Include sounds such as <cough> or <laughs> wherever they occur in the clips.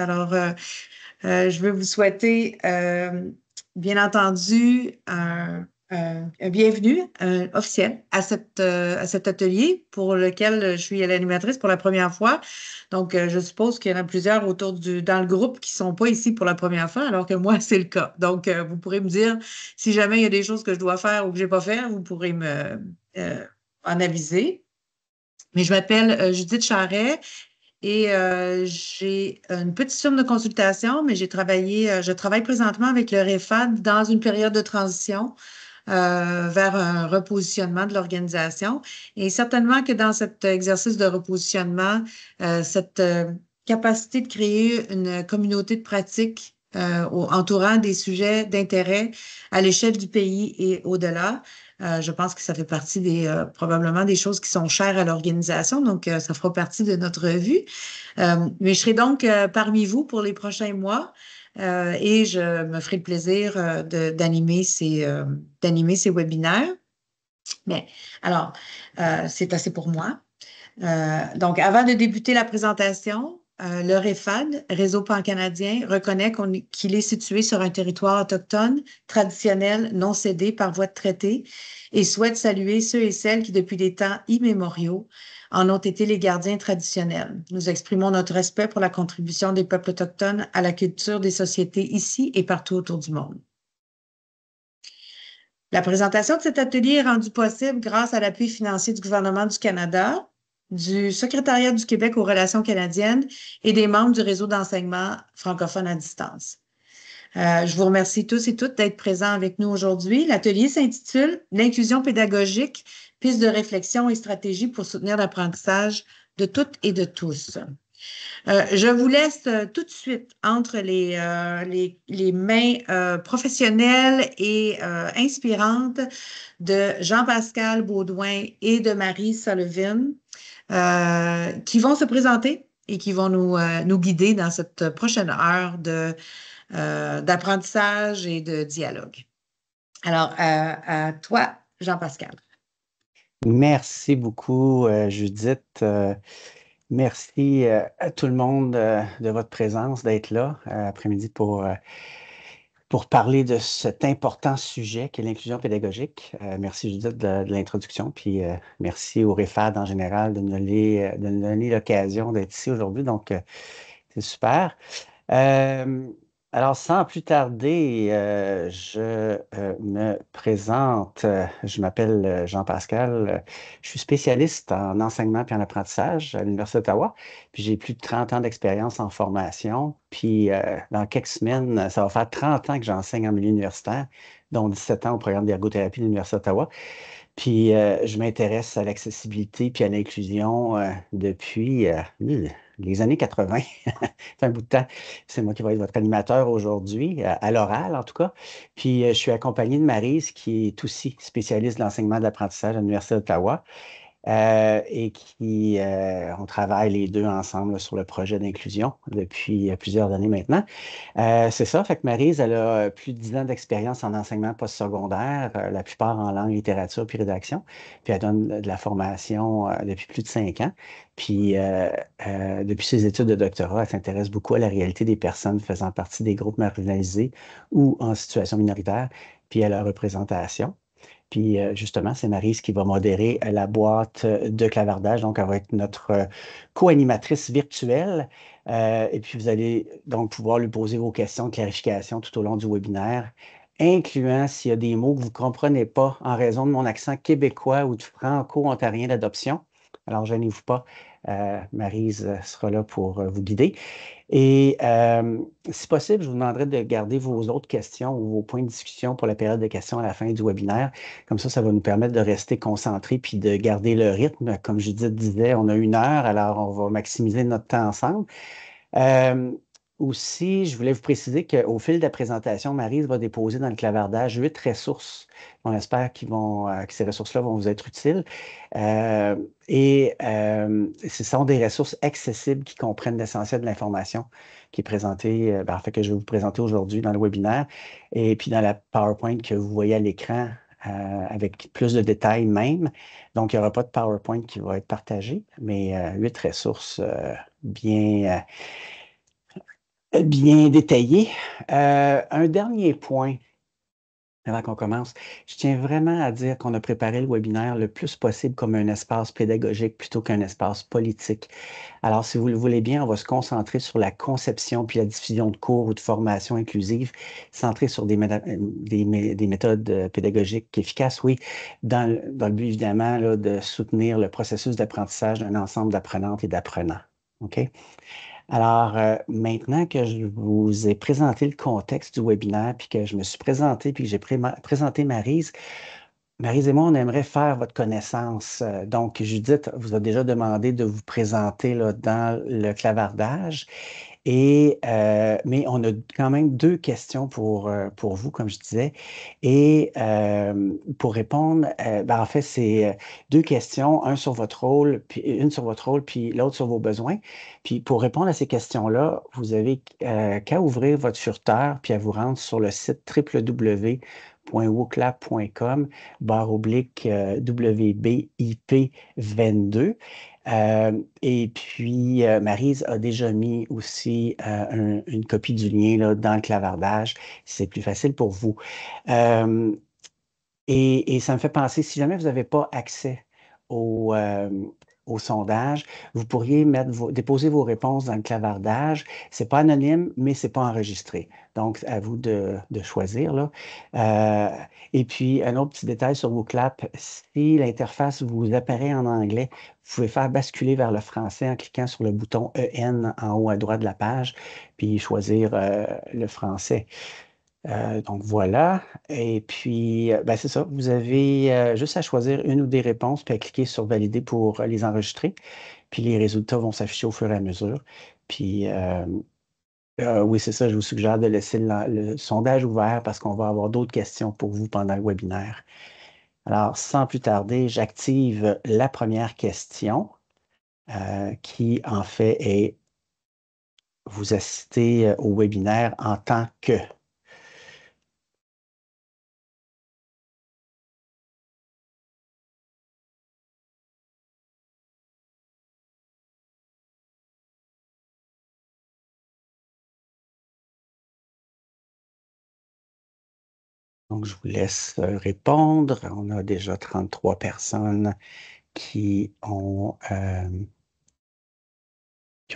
Alors, euh, euh, je veux vous souhaiter, euh, bien entendu, un bienvenue officiel à, cette, à cet atelier pour lequel je suis l'animatrice pour la première fois. Donc, je suppose qu'il y en a plusieurs autour du dans le groupe qui ne sont pas ici pour la première fois, alors que moi, <laughs> c'est le cas. Donc, vous pourrez me dire si jamais il y a des choses que je dois faire ou que je n'ai pas faire, vous pourrez me en aviser. Mais je m'appelle Judith Charret et euh, j'ai une petite somme de consultation, mais j'ai travaillé, euh, je travaille présentement avec le REFAD dans une période de transition euh, vers un repositionnement de l'organisation. Et certainement que dans cet exercice de repositionnement, cette capacité de créer une communauté de pratique entourant des sujets d'intérêt à l'échelle du pays et au-delà euh, je pense que ça fait partie des euh, probablement des choses qui sont chères à l'organisation, donc euh, ça fera partie de notre revue. mais je serai donc parmi vous pour les prochains mois et je me ferai le plaisir d'animer ces d'animer ces webinaires. Mais alors, c'est assez pour moi. donc, avant de débuter la présentation, euh, le REFAD, Réseau pan-canadien, reconnaît qu'il est situé sur un territoire autochtone, traditionnel, non cédé par voie de traité, et souhaite saluer ceux et celles qui, depuis des temps immémoriaux, en ont été les gardiens traditionnels. Nous exprimons notre respect pour la contribution des peuples autochtones à la culture des sociétés ici et partout autour du monde. La présentation de cet atelier est rendue possible grâce à l'appui financier du gouvernement du Canada, du secrétariat du Québec aux relations canadiennes et des membres du réseau d'enseignement francophone à distance. Euh, je vous remercie tous et toutes d'être présents avec nous aujourd'hui. L'atelier s'intitule L'inclusion pédagogique, piste de réflexion et stratégie pour soutenir l'apprentissage de toutes et de tous. Euh, je vous laisse euh, tout de suite entre les, mains professionnelles et inspirantes de Jean-Pascal Baudouin et de Marie Sullivan. Euh, qui vont se présenter et qui vont nous, euh, nous guider dans cette prochaine heure euh, d'apprentissage et de dialogue. Alors, à toi, Jean-Pascal. Merci beaucoup, Judith. Merci à tout le monde de votre présence, d'être là après-midi pour pour parler de cet important sujet qu'est l'inclusion pédagogique. Euh, merci Judith de, l'introduction, puis euh, merci au REFAD en général de nous donner, euh, donner l'occasion d'être ici aujourd'hui. Donc, c'est super. Euh, alors, sans plus tarder, euh, je euh, me présente. je m'appelle euh, Jean-Pascal. je suis spécialiste en enseignement et en apprentissage à l'Université d'Ottawa. Puis j'ai plus de 30 ans d'expérience en formation. Puis dans quelques semaines, ça va faire 30 ans que j'enseigne en milieu universitaire, dont 17 ans au programme d'ergothérapie de l'Université d'Ottawa. Puis je m'intéresse à l'accessibilité puis à l'inclusion depuis les années 80, c'est <laughs> un bout de temps. C'est moi qui vais être votre animateur aujourd'hui, à, l'oral en tout cas. Puis euh, je suis accompagné de Marise, qui est aussi spécialiste de l'enseignement d'apprentissage à l'Université d'Ottawa. Euh, et qui, euh, on travaille les deux ensemble sur le projet d'inclusion depuis euh, plusieurs années maintenant. c'est ça, fait que Marise, elle a plus de 10 ans d'expérience en enseignement postsecondaire, la plupart en langue, littérature puis rédaction. Puis elle donne de la formation depuis plus de 5 ans. Puis depuis ses études de doctorat, elle s'intéresse beaucoup à la réalité des personnes faisant partie des groupes marginalisés ou en situation minoritaire, puis à leur représentation. Puis euh, justement, c'est Marise qui va modérer euh, la boîte euh, de clavardage. Donc, elle va être notre co-animatrice virtuelle. et puis, vous allez donc pouvoir lui poser vos questions de clarification tout au long du webinaire, incluant s'il y a des mots que vous ne comprenez pas en raison de mon accent québécois ou du franco-ontarien d'adoption. Alors, gênez-vous pas. Euh, Marise euh, sera là pour euh, vous guider. Et si possible, je vous demanderai de garder vos autres questions ou vos points de discussion pour la période de questions à la fin du webinaire. Comme ça, ça va nous permettre de rester concentrés puis de garder le rythme. Comme Judith disait, on a une heure, alors on va maximiser notre temps ensemble. Aussi, je voulais vous préciser qu'au fil de la présentation, Marise va déposer dans le clavardage huit ressources. On espère vont, euh, que ces ressources-là vont vous être utiles. Euh, et euh, ce sont des ressources accessibles qui comprennent l'essentiel de l'information qui est présentée, ben, en fait, que je vais vous présenter aujourd'hui dans le webinaire et puis dans la PowerPoint que vous voyez à l'écran avec plus de détails même. Donc, il n'y aura pas de PowerPoint qui va être partagé, mais huit ressources bien bien détaillé. Euh, un dernier point avant qu'on commence. Je tiens vraiment à dire qu'on a préparé le webinaire le plus possible comme un espace pédagogique plutôt qu'un espace politique. Alors, si vous le voulez bien, on va se concentrer sur la conception puis la diffusion de cours ou de formations inclusives centrées sur des, des, méthodes pédagogiques efficaces, oui, dans, le but évidemment de soutenir le processus d'apprentissage d'un ensemble d'apprenantes et d'apprenants. OK? Alors, euh, maintenant que je vous ai présenté le contexte du webinaire, puis que je me suis présenté, puis que j'ai présenté Marise, Marise et moi, on aimerait faire votre connaissance. Euh, donc, Judith vous a déjà demandé de vous présenter dans le clavardage. Et, euh, mais on a quand même deux questions pour, euh, pour vous, comme je disais. Et euh, pour répondre, ben, en fait, c'est deux questions, un sur votre rôle, puis une sur votre rôle, puis l'autre sur vos besoins. Puis pour répondre à ces questions-là, vous avez qu'à ouvrir votre furteur, puis à vous rendre sur le site www barre oblique WBIP22 euh, et puis, euh, Marise a déjà mis aussi euh, une copie du lien là, dans le clavardage. C'est plus facile pour vous. et, ça me fait penser, si jamais vous n'avez pas accès au, au sondage. Vous pourriez mettre déposer vos réponses dans le clavardage. C'est pas anonyme, mais c'est pas enregistré. Donc, à vous de, choisir. Là. Euh, et puis, un autre petit détail sur vos claps, si l'interface vous apparaît en anglais, vous pouvez faire basculer vers le français en cliquant sur le bouton EN en haut à droite de la page, puis choisir euh, le français. Euh, donc voilà. Et puis, euh, ben, c'est ça. Vous avez euh, juste à choisir une ou des réponses, puis à cliquer sur Valider pour les enregistrer. Puis les résultats vont s'afficher au fur et à mesure. Puis oui, c'est ça. Je vous suggère de laisser le, le sondage ouvert parce qu'on va avoir d'autres questions pour vous pendant le webinaire. Alors, sans plus tarder, j'active la première question qui, en fait, est vous assister au webinaire en tant que. Donc, je vous laisse euh, répondre. On a déjà 33 personnes qui ont, euh,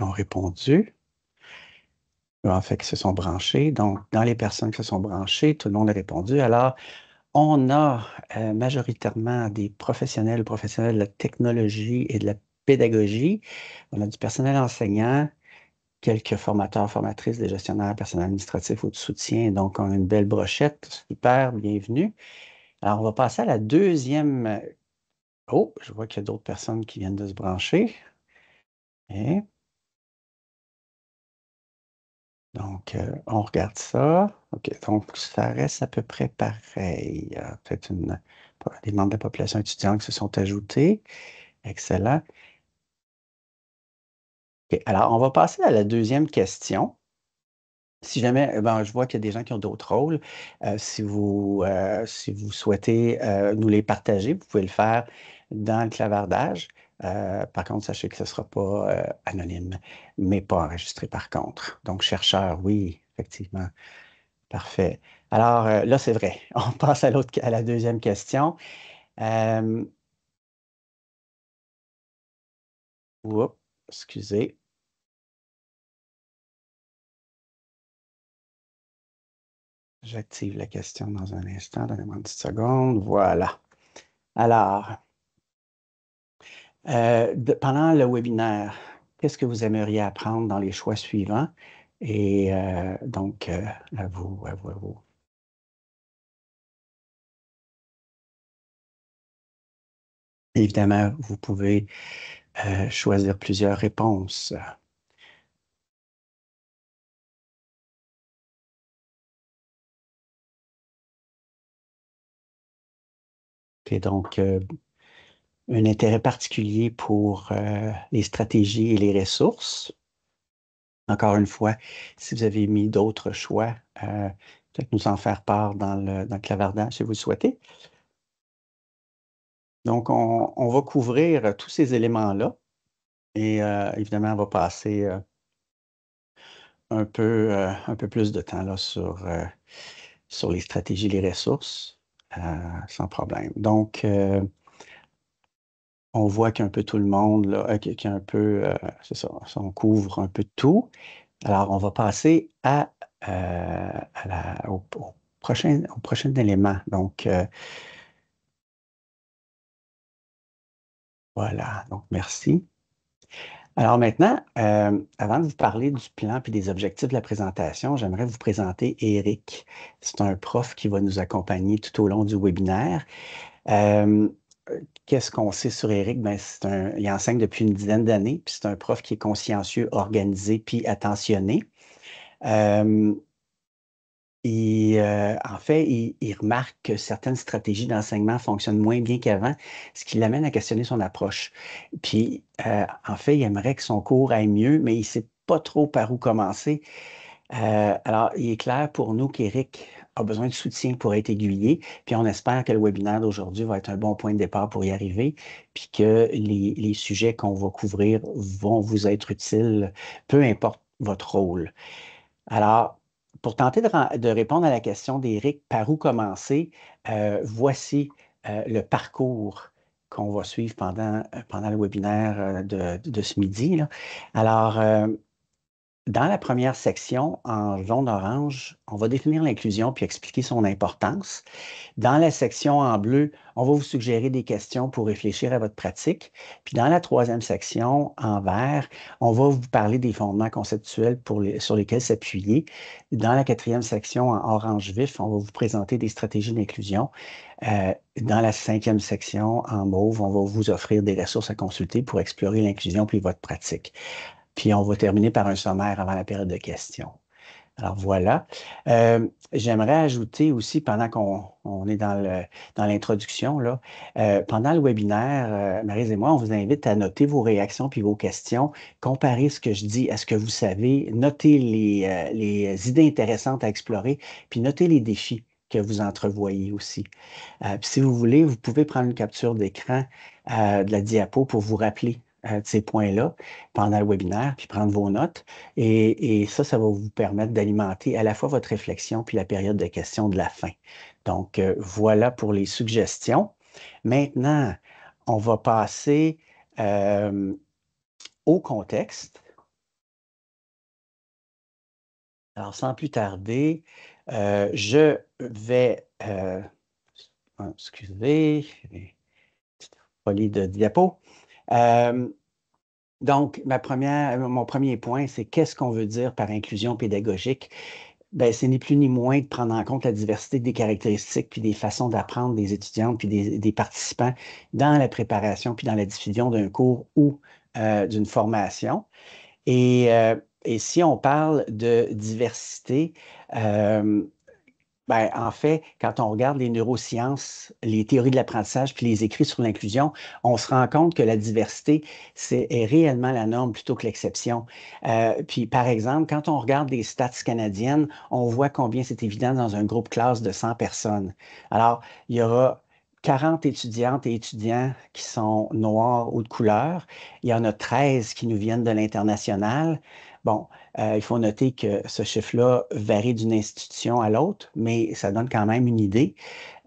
ont répondu. En fait, qui se sont branchées. Donc, dans les personnes qui se sont branchées, tout le monde a répondu. Alors, on a euh, majoritairement des professionnels, professionnels de la technologie et de la pédagogie. On a du personnel enseignant, quelques formateurs, formatrices, des gestionnaires, personnel administratifs ou de soutien. Donc, on a une belle brochette. Super, bienvenue. Alors, on va passer à la deuxième. Oh, je vois qu'il y a d'autres personnes qui viennent de se brancher. Donc, euh, on regarde ça. OK, donc ça reste à peu près pareil. Peut-être une... des membres de la population étudiante qui se sont ajoutés. Excellent. Alors, on va passer à la deuxième question. Si jamais, eh ben, je vois qu'il y a des gens qui ont d'autres rôles, euh, euh, si, vous, souhaitez euh, nous les partager, vous pouvez le faire dans le clavardage. par contre, sachez que ce ne sera pas anonyme, mais pas enregistré par contre. Donc, chercheur, oui, effectivement. Parfait. Alors là, c'est vrai. <laughs> On passe à, à la deuxième question. Oups, excusez. J'active la question dans un instant, donnez-moi une petite seconde. Voilà. Alors, euh, pendant le webinaire, qu'est-ce que vous aimeriez apprendre dans les choix suivants? Et euh, donc, euh, à vous, à vous, à vous. Évidemment, vous pouvez choisir plusieurs réponses. Et donc, euh, un intérêt particulier pour euh, les stratégies et les ressources. Encore une fois, si vous avez mis d'autres choix, euh, peut-être nous en faire part dans le, dans clavardage si vous le souhaitez. Donc, on, on va couvrir tous ces éléments-là et évidemment, on va passer un, peu, plus de temps là, sur, les stratégies, et les ressources. Euh, sans problème. Donc, euh, on voit qu'un peu tout le monde, euh, qu'il un peu, c'est ça, on couvre un peu tout. Alors, on va passer au, prochain, élément. Donc, voilà, donc merci. Alors maintenant, euh, avant de vous parler du plan et des objectifs de la présentation, j'aimerais vous présenter Eric. C'est un prof qui va nous accompagner tout au long du webinaire. Euh, qu'est-ce qu'on sait sur Eric? Ben, un, il enseigne depuis une dizaine d'années, puis c'est un prof qui est consciencieux, organisé, puis attentionné. Euh, et euh, en fait, il, remarque que certaines stratégies d'enseignement fonctionnent moins bien qu'avant, ce qui l'amène à questionner son approche. Puis, euh, en fait, il aimerait que son cours aille mieux, mais il ne sait pas trop par où commencer. Euh, alors, il est clair pour nous qu'Éric a besoin de soutien pour être aiguillé, puis on espère que le webinaire d'aujourd'hui va être un bon point de départ pour y arriver, puis que les, les sujets qu'on va couvrir vont vous être utiles, peu importe votre rôle. Alors, pour tenter de, répondre à la question d'Éric, par où commencer, euh, voici euh, le parcours qu'on va suivre pendant, euh, pendant le webinaire de, ce midi. Alors, dans la première section, en jaune-orange, on va définir l'inclusion puis expliquer son importance. Dans la section en bleu, on va vous suggérer des questions pour réfléchir à votre pratique. Puis dans la troisième section, en vert, on va vous parler des fondements conceptuels pour sur lesquels s'appuyer. Dans la quatrième section, en orange vif, on va vous présenter des stratégies d'inclusion. Euh, dans la cinquième section, en mauve, on va vous offrir des ressources à consulter pour explorer l'inclusion puis votre pratique. Puis on va terminer par un sommaire avant la période de questions. Alors voilà. Euh, j'aimerais ajouter aussi, pendant qu'on est dans l'introduction, là, euh, pendant le webinaire, euh, Marie et moi, on vous invite à noter vos réactions puis vos questions, comparer ce que je dis à ce que vous savez, noter les, idées intéressantes à explorer, puis noter les défis que vous entrevoyez aussi. si vous voulez, vous pouvez prendre une capture d'écran de la diapo pour vous rappeler ces points-là pendant le webinaire, puis prendre vos notes. Et, ça, ça va vous permettre d'alimenter à la fois votre réflexion puis la période de questions de la fin. Donc, euh, voilà pour les suggestions. Maintenant, on va passer euh, au contexte. Alors, sans plus tarder, euh, je vais... excusez, folie de diapo. Euh, donc, ma première, mon premier point, c'est qu'est-ce qu'on veut dire par inclusion pédagogique? Ben, c'est c'est ni plus ni moins de prendre en compte la diversité des caractéristiques puis des façons d'apprendre des étudiantes puis des, participants dans la préparation puis dans la diffusion d'un cours ou euh, d'une formation. Euh, et, si on parle de diversité, ben, en fait, quand on regarde les neurosciences, les théories de l'apprentissage, puis les écrits sur l'inclusion, on se rend compte que la diversité c'est, réellement la norme plutôt que l'exception. Euh, puis, par exemple, quand on regarde les stats canadiennes, on voit combien c'est évident dans un groupe classe de 100 personnes. Alors, il y aura 40 étudiantes et étudiants qui sont noirs ou de couleur. Il y en a 13 qui nous viennent de l'international. Bon, euh, il faut noter que ce chiffre-là varie d'une institution à l'autre, mais ça donne quand même une idée.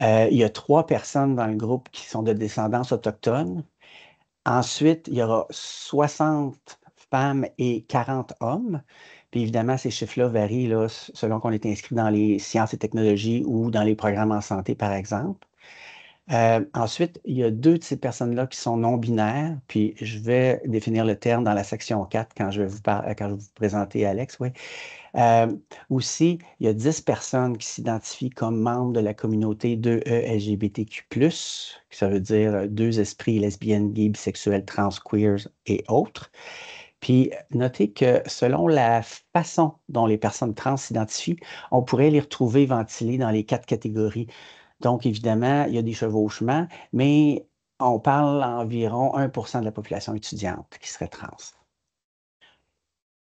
Euh, il y a trois personnes dans le groupe qui sont de descendance autochtone. Ensuite, il y aura 60 femmes et 40 hommes. Puis évidemment, ces chiffres-là varient selon qu'on est inscrit dans les sciences et technologies ou dans les programmes en santé, par exemple. Euh, ensuite, il y a deux de ces personnes-là qui sont non-binaires, puis je vais définir le terme dans la section 4 quand je vais vous, quand je vous présenter Alex. Euh, aussi, il y a 10 personnes qui s'identifient comme membres de la communauté 2E LGBTQ, ça veut dire euh, deux esprits lesbiennes, gays, bisexuels, trans, queers et autres. Puis notez que selon la façon dont les personnes trans s'identifient, on pourrait les retrouver ventilées dans les quatre catégories donc, évidemment, il y a des chevauchements, mais on parle environ 1 de la population étudiante qui serait trans.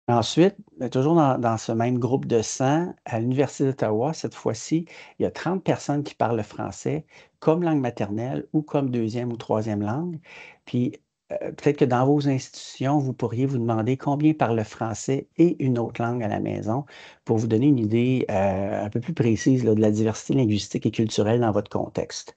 Ensuite, ben, toujours dans, ce même groupe de 100, à l'Université d'Ottawa, cette fois-ci, il y a 30 personnes qui parlent le français comme langue maternelle ou comme deuxième ou troisième langue. Puis euh, peut-être que dans vos institutions, vous pourriez vous demander combien parle le français et une autre langue à la maison pour vous donner une idée euh, un peu plus précise de la diversité linguistique et culturelle dans votre contexte.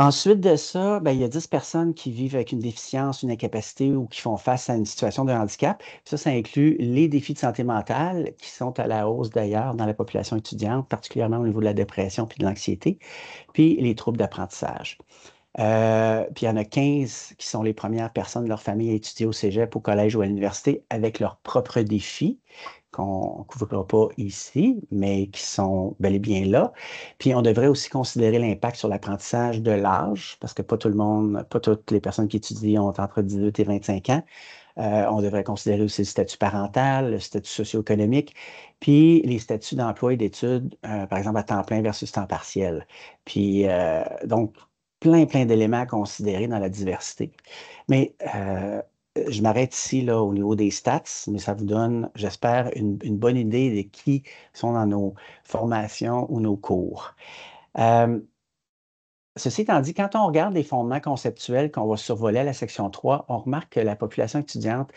Ensuite de ça, ben, il y a 10 personnes qui vivent avec une déficience, une incapacité ou qui font face à une situation de handicap. Ça, ça inclut les défis de santé mentale qui sont à la hausse d'ailleurs dans la population étudiante, particulièrement au niveau de la dépression puis de l'anxiété, puis les troubles d'apprentissage. Euh, puis il y en a 15 qui sont les premières personnes de leur famille à étudier au cégep, au collège ou à l'université avec leurs propres défis qu'on ne couvrira pas ici, mais qui sont bel et bien là. Puis on devrait aussi considérer l'impact sur l'apprentissage de l'âge, parce que pas tout le monde, pas toutes les personnes qui étudient ont entre 18 et 25 ans. Euh, on devrait considérer aussi le statut parental, le statut socio-économique, puis les statuts d'emploi et d'études, euh, par exemple à temps plein versus temps partiel. Puis donc, plein, plein d'éléments à considérer dans la diversité. Mais euh, je m'arrête ici là, au niveau des stats, mais ça vous donne, j'espère, une, bonne idée de qui sont dans nos formations ou nos cours. Euh, ceci étant dit, quand on regarde les fondements conceptuels qu'on va survoler à la section 3, on remarque que la population étudiante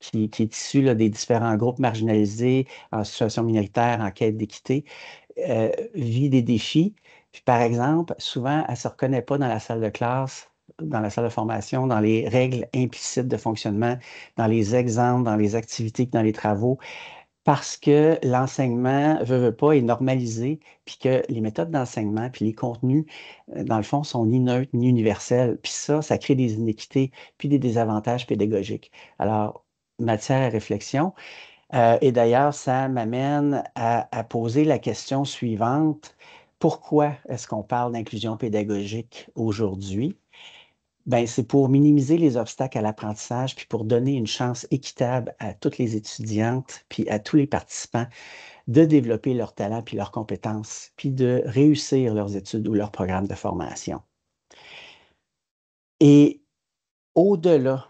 qui, est issue des différents groupes marginalisés, en situation minoritaire, en quête d'équité, euh, vit des défis puis par exemple, souvent, elle ne se reconnaît pas dans la salle de classe, dans la salle de formation, dans les règles implicites de fonctionnement, dans les exemples, dans les activités, dans les travaux, parce que l'enseignement veut, veut pas est normalisé, puis que les méthodes d'enseignement, puis les contenus, euh, dans le fond, sont ni neutres ni universels. Puis ça, ça crée des inéquités, puis des désavantages pédagogiques. Alors, matière à réflexion. Euh, et d'ailleurs, ça m'amène à, poser la question suivante pourquoi est-ce qu'on parle d'inclusion pédagogique aujourd'hui? Ben, c'est pour minimiser les obstacles à l'apprentissage, puis pour donner une chance équitable à toutes les étudiantes, puis à tous les participants de développer leurs talents puis leurs compétences, puis de réussir leurs études ou leurs programmes de formation. Et au-delà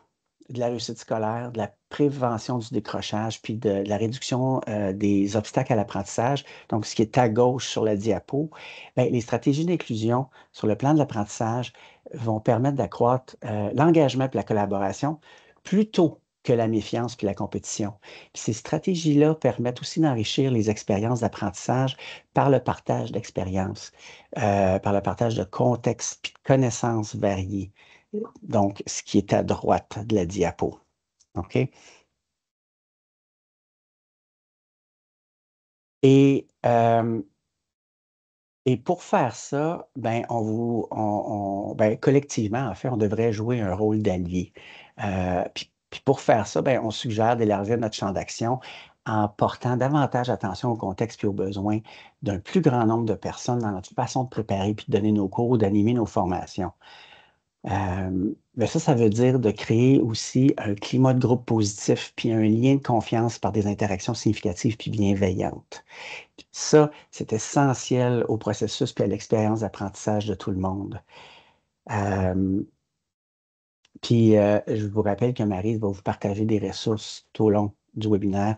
de la réussite scolaire, de la prévention du décrochage, puis de, la réduction euh, des obstacles à l'apprentissage, donc ce qui est à gauche sur la diapo, ben, les stratégies d'inclusion sur le plan de l'apprentissage vont permettre d'accroître euh, l'engagement et la collaboration plutôt que la méfiance puis la compétition. ces stratégies-là permettent aussi d'enrichir les expériences d'apprentissage par le partage d'expériences, euh, par le partage de contextes puis de connaissances variées. Donc, ce qui est à droite de la diapo. Et, pour faire ça, ben, ben, collectivement, en fait, on devrait jouer un rôle d'allié. Euh, puis, pour faire ça, ben, on suggère d'élargir notre champ d'action en portant davantage attention au contexte et aux besoins d'un plus grand nombre de personnes dans notre façon de préparer puis de donner nos cours, ou d'animer nos formations. Euh, ben ça, ça veut dire de créer aussi un climat de groupe positif, puis un lien de confiance par des interactions significatives puis bienveillantes. Ça, c'est essentiel au processus puis à l'expérience d'apprentissage de tout le monde. Euh, puis, euh, je vous rappelle que Marie va vous partager des ressources tout au long du webinaire,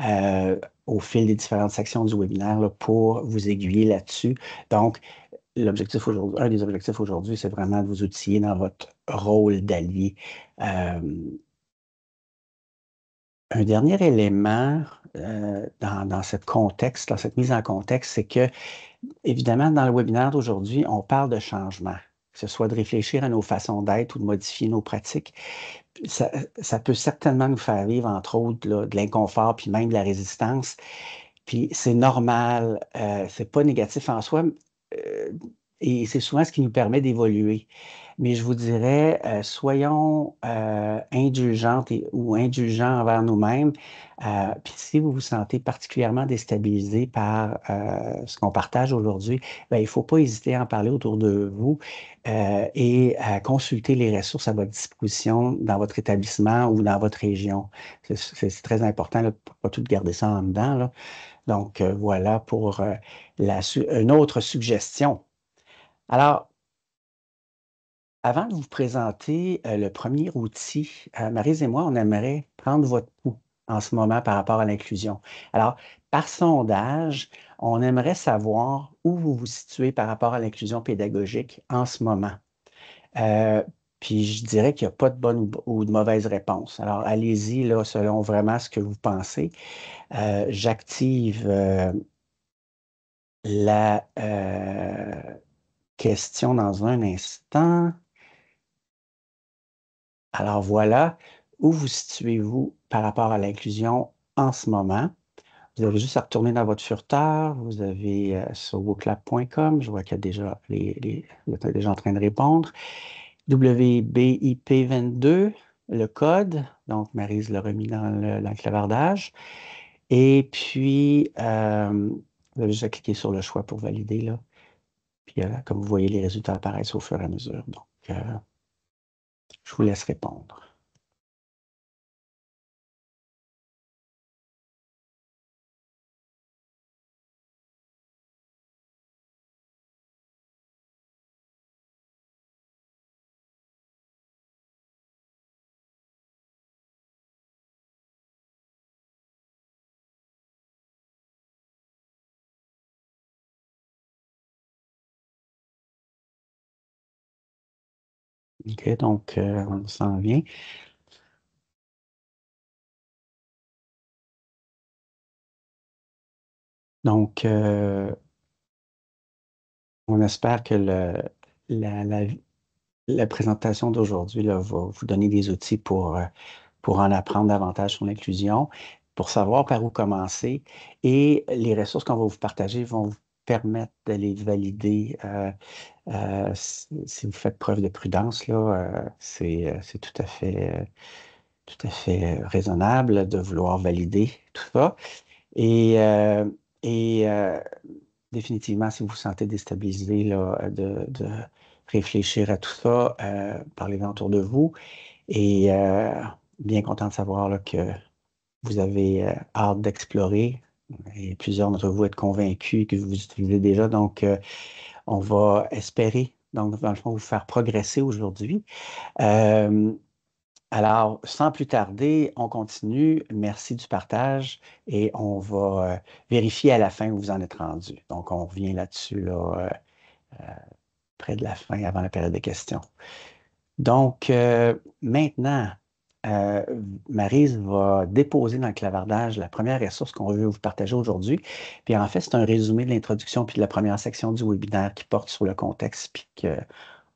euh, au fil des différentes sections du webinaire pour vous aiguiller là-dessus. Donc, l'objectif aujourd'hui, un des objectifs aujourd'hui, c'est vraiment de vous outiller dans votre rôle d'allié. Euh, un dernier élément euh, dans, dans ce contexte, dans cette mise en contexte, c'est que, évidemment, dans le webinaire d'aujourd'hui, on parle de changement, que ce soit de réfléchir à nos façons d'être ou de modifier nos pratiques. Ça, ça, peut certainement nous faire vivre, entre autres, de l'inconfort, puis même de la résistance. Puis c'est normal, euh, c'est pas négatif en soi, euh, et c'est souvent ce qui nous permet d'évoluer. Mais je vous dirais, euh, soyons euh, indulgentes ou indulgents envers nous-mêmes. Euh, puis si vous vous sentez particulièrement déstabilisé par ce qu'on partage aujourd'hui, ben, il ne faut pas hésiter à en parler autour de vous et à consulter les ressources à votre disposition dans votre établissement ou dans votre région. C'est très important, de pas tout garder ça en dedans. Là. Donc, euh, voilà pour euh, une autre suggestion. Alors, avant de vous présenter euh, le premier outil, Marise et moi, on aimerait prendre votre pouls en ce moment par rapport à l'inclusion. Alors, par sondage, on aimerait savoir où vous vous situez par rapport à l'inclusion pédagogique en ce moment. Puis je dirais qu'il n'y a pas de bonne ou de mauvaise réponse. Alors allez-y là, selon vraiment ce que vous pensez. Euh, j'active euh, la euh, question dans un instant. Alors voilà, où vous situez-vous par rapport à l'inclusion en ce moment? Vous avez juste à retourner dans votre furteur. Vous avez sur woclap.com, je vois qu'il y a déjà les, les, vous êtes déjà en train de répondre. WBIP22, le code. Donc, Marise l'a remis dans l'enclavardage. Et puis, euh, vous avez juste cliquer sur le choix pour valider. Là. Puis, euh, comme vous voyez, les résultats apparaissent au fur et à mesure. Donc, euh, je vous laisse répondre. OK, donc euh, on s'en vient. Donc, euh, on espère que la, présentation d'aujourd'hui va vous donner des outils pour, euh, pour en apprendre davantage sur l'inclusion, pour savoir par où commencer. Et les ressources qu'on va vous partager vont vous permettre d'aller valider. Euh, euh, si vous faites preuve de prudence, là, euh, c'est tout à fait tout à fait raisonnable de vouloir valider tout ça. Et, définitivement, si vous vous sentez déstabilisé de, réfléchir à tout ça, parlez-en autour de vous. Et bien content de savoir que vous avez hâte d'explorer et plusieurs d'entre vous êtes convaincus que vous utilisez déjà. Donc, euh, on va espérer, donc, dans vous faire progresser aujourd'hui. Euh, alors, sans plus tarder, on continue. Merci du partage et on va euh, vérifier à la fin où vous en êtes rendu. Donc, on revient là-dessus là, près de la fin, avant la période des questions. Donc, maintenant, euh, Marise va déposer dans le clavardage la première ressource qu'on veut vous partager aujourd'hui. Puis en fait, c'est un résumé de l'introduction puis de la première section du webinaire qui porte sur le contexte puis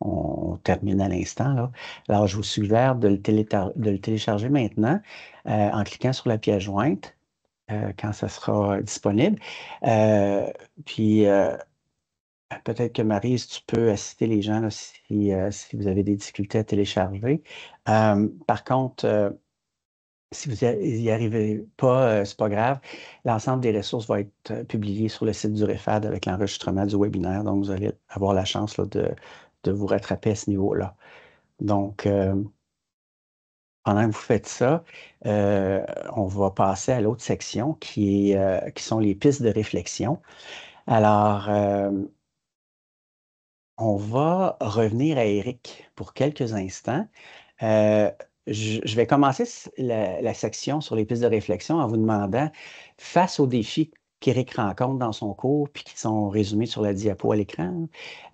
qu'on termine à l'instant. Alors, je vous suggère de le, de le télécharger maintenant euh, en cliquant sur la pièce jointe euh, quand ça sera disponible. Euh, puis Peut-être que marise tu peux assister les gens euh, si, vous avez des difficultés à télécharger. Euh, par contre, euh, si vous n'y arrivez pas, ce n'est pas grave. L'ensemble des ressources va être publié sur le site du REFAD avec l'enregistrement du webinaire. Donc, vous allez avoir la chance de, vous rattraper à ce niveau-là. Donc, pendant que vous faites ça, on va passer à l'autre section qui, est, qui sont les pistes de réflexion. Alors, on va revenir à Eric pour quelques instants. Euh, je, vais commencer la, section sur les pistes de réflexion en vous demandant, face aux défis qu'Eric rencontre dans son cours, puis qui sont résumés sur la diapo à l'écran,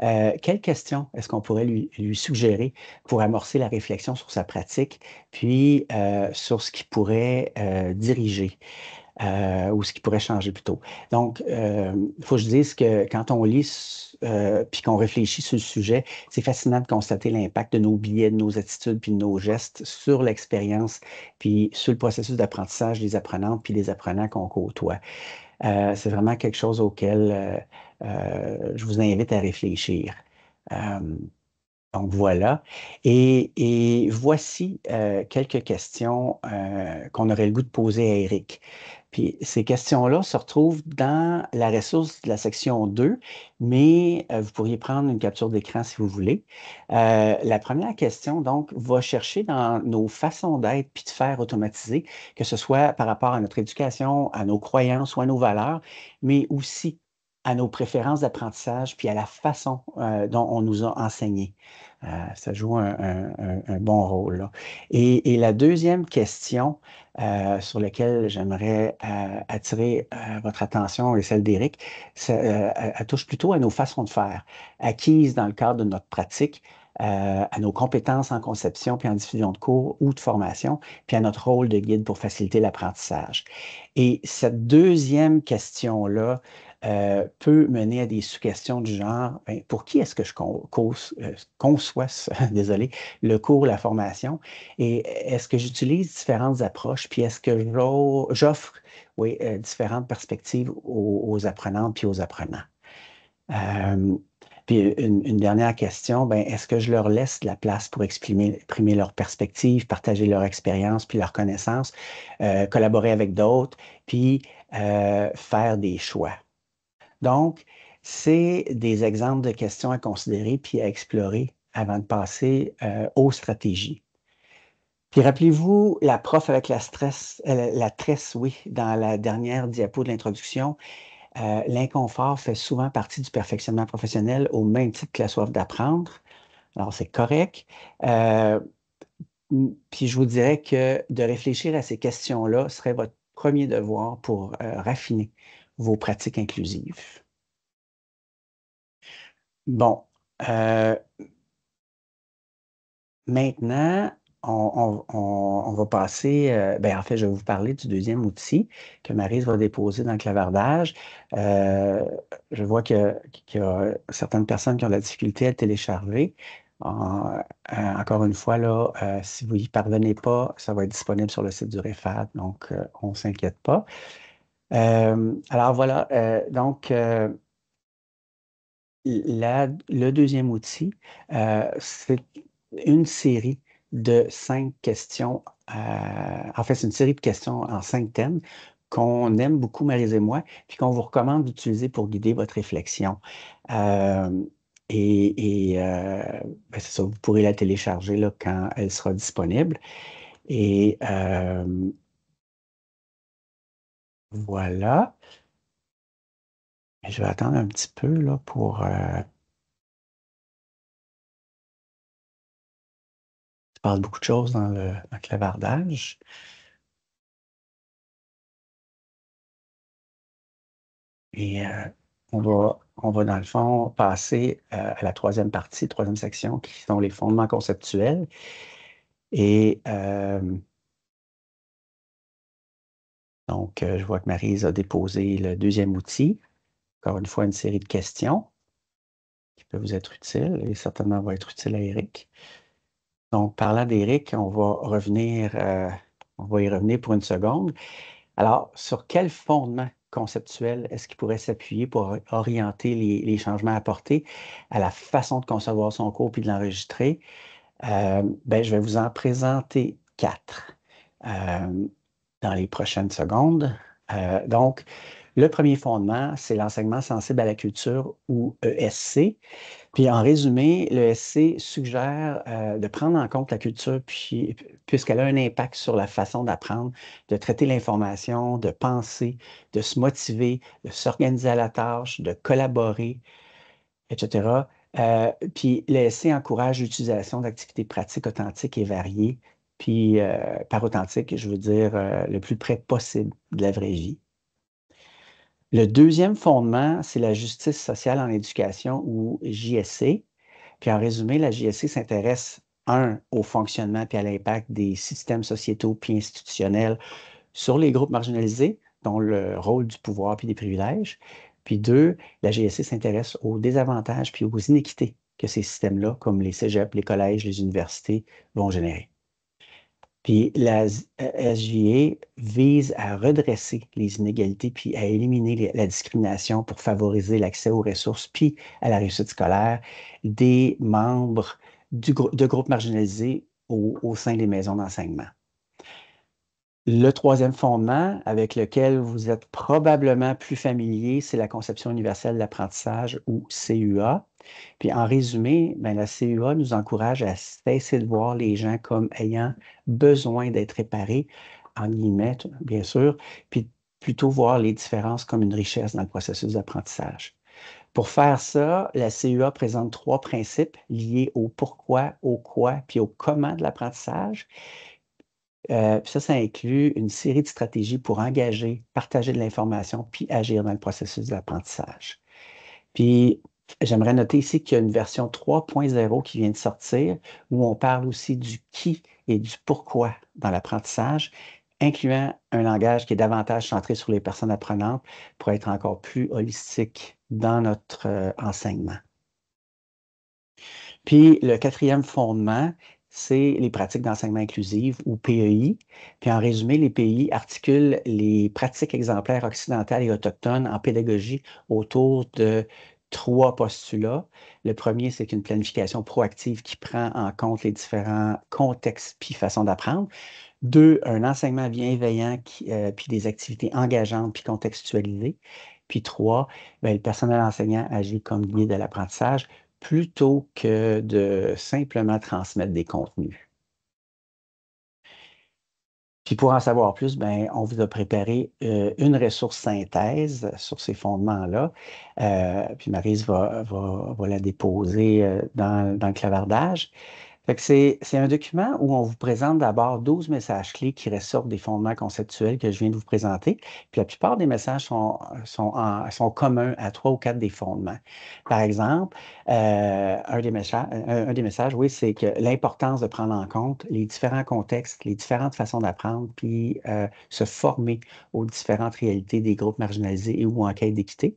euh, quelles questions est-ce qu'on pourrait lui, suggérer pour amorcer la réflexion sur sa pratique, puis euh, sur ce qu'il pourrait euh, diriger euh, ou ce qui pourrait changer plutôt. Donc, il euh, faut que je dise que quand on lit euh, puis qu'on réfléchit sur le sujet, c'est fascinant de constater l'impact de nos billets, de nos attitudes puis de nos gestes sur l'expérience puis sur le processus d'apprentissage des apprenantes puis des apprenants qu'on côtoie. Euh, c'est vraiment quelque chose auquel je vous invite à réfléchir. Donc voilà. Et, voici euh, quelques questions euh, qu'on aurait le goût de poser à Eric. Puis ces questions-là se retrouvent dans la ressource de la section 2, mais euh, vous pourriez prendre une capture d'écran si vous voulez. la première question, donc, va chercher dans nos façons d'être puis de faire automatiser, que ce soit par rapport à notre éducation, à nos croyances ou à nos valeurs, mais aussi à nos préférences d'apprentissage puis à la façon euh, dont on nous a enseigné. Euh, ça joue un, bon rôle. Et, la deuxième question euh, sur laquelle j'aimerais attirer votre attention et celle d'Éric, elle touche plutôt à nos façons de faire, acquises dans le cadre de notre pratique. à nos compétences en conception puis en diffusion de cours ou de formation, puis à notre rôle de guide pour faciliter l'apprentissage. Et cette deuxième question-là, euh, peut mener à des sous-questions du genre ben, pour qui est-ce que je euh, conçois, <laughs> désolé, le cours, la formation et est-ce que j'utilise différentes approches puis est-ce que j'offre euh, différentes perspectives aux, apprenants puis aux apprenants. puis une, dernière question, ben, est-ce que je leur laisse la place pour exprimer, exprimer leur perspective, partager leur expérience puis leurs connaissances, collaborer avec d'autres, puis faire des choix? Donc, c'est des exemples de questions à considérer puis à explorer avant de passer euh, aux stratégies. Puis rappelez-vous la prof avec la stress, euh, la, tresse, oui, dans la dernière diapo de l'introduction. Euh, l'inconfort fait souvent partie du perfectionnement professionnel au même titre que la soif d'apprendre. Alors, c'est correct. puis je vous dirais que de réfléchir à ces questions-là serait votre premier devoir pour raffiner vos pratiques inclusives. Bon. Euh, maintenant, on, va passer, euh, ben, en fait, je vais vous parler du deuxième outil que Marise va déposer dans le clavardage. Euh, je vois qu'il y a certaines personnes qui ont de la difficulté à télécharger. encore une fois, là, si vous n'y parvenez pas, ça va être disponible sur le site du REFAT, donc on ne s'inquiète pas. Euh, alors voilà, euh, donc euh, le deuxième outil, c'est une série de cinq questions. en fait, c'est une série de questions en cinq thèmes qu'on aime beaucoup, Marie et moi, puis qu'on vous recommande d'utiliser pour guider votre réflexion. et, ben, c'est ça, vous pourrez la télécharger quand elle sera disponible. Et voilà. Je vais attendre un petit peu là, pour... Euh... parle beaucoup de choses dans le, clavardage. Et euh, on, va, on va, dans le fond, passer euh, à la troisième partie, troisième section, qui sont les fondements conceptuels. Et euh, donc, euh, je vois que Marise a déposé le deuxième outil. Encore une fois, une série de questions qui peut vous être utile et certainement va être utile à Eric. Donc, parlant d'Eric, on va revenir, euh, on va y revenir pour une seconde. Alors, sur quel fondement conceptuel est-ce qu'il pourrait s'appuyer pour orienter les, changements apportés à la façon de concevoir son cours puis de l'enregistrer? Euh, ben, je vais vous en présenter quatre dans les prochaines secondes. Euh, donc, le premier fondement, c'est l'enseignement sensible à la culture ou ESC. Puis en résumé, l'ESC suggère euh, de prendre en compte la culture puisqu'elle a un impact sur la façon d'apprendre, de traiter l'information, de penser, de se motiver, de s'organiser à la tâche, de collaborer, etc. Euh, puis l'ESC encourage l'utilisation d'activités pratiques authentiques et variées puis euh, par authentique, je veux dire euh, le plus près possible de la vraie vie. Le deuxième fondement, c'est la justice sociale en éducation ou JSC. Puis en résumé, la JSC s'intéresse, un, au fonctionnement puis à l'impact des systèmes sociétaux puis institutionnels sur les groupes marginalisés, dont le rôle du pouvoir puis des privilèges. Puis deux, la JSC s'intéresse aux désavantages puis aux inéquités que ces systèmes-là, comme les cégeps, les collèges, les universités, vont générer. Puis la SGA euh, vise à redresser les inégalités, puis à éliminer la discrimination pour favoriser l'accès aux ressources, puis à la réussite scolaire des membres de groupes marginalisés au, sein des maisons d'enseignement. Le troisième fondement avec lequel vous êtes probablement plus familier, c'est la conception universelle d'apprentissage ou CUA. Puis en résumé, ben, la CUA nous encourage à cesser de voir les gens comme ayant besoin d'être réparés, en guillemets, bien sûr, puis plutôt voir les différences comme une richesse dans le processus d'apprentissage. Pour faire ça, la CUA présente trois principes liés au pourquoi, au quoi, puis au comment de l'apprentissage. Euh, ça, ça inclut une série de stratégies pour engager, partager de l'information, puis agir dans le processus d'apprentissage. Puis J'aimerais noter ici qu'il y a une version 3.0 qui vient de sortir, où on parle aussi du qui et du pourquoi dans l'apprentissage, incluant un langage qui est davantage centré sur les personnes apprenantes pour être encore plus holistique dans notre euh, enseignement. Puis le quatrième fondement, c'est les pratiques d'enseignement inclusive ou PEI. Puis en résumé, les PEI articulent les pratiques exemplaires occidentales et autochtones en pédagogie autour de trois postulats. Le premier, c'est qu'une planification proactive qui prend en compte les différents contextes puis façons d'apprendre. Deux, un enseignement bienveillant euh, puis des activités engageantes puis contextualisées. Puis trois, ben, le personnel enseignant agit comme guide de l'apprentissage plutôt que de simplement transmettre des contenus. Puis pour en savoir plus, ben, on vous a préparé euh, une ressource synthèse sur ces fondements-là. Euh, puis Marise va, va, va, la déposer euh, dans, dans le clavardage c'est un document où on vous présente d'abord 12 messages clés qui ressortent des fondements conceptuels que je viens de vous présenter. Puis la plupart des messages sont, sont, sont communs à trois ou quatre des fondements. Par exemple, euh, un, des messages, un, des messages, oui, c'est que l'importance de prendre en compte les différents contextes, les différentes façons d'apprendre, puis euh, se former aux différentes réalités des groupes marginalisés et ou en quête d'équité.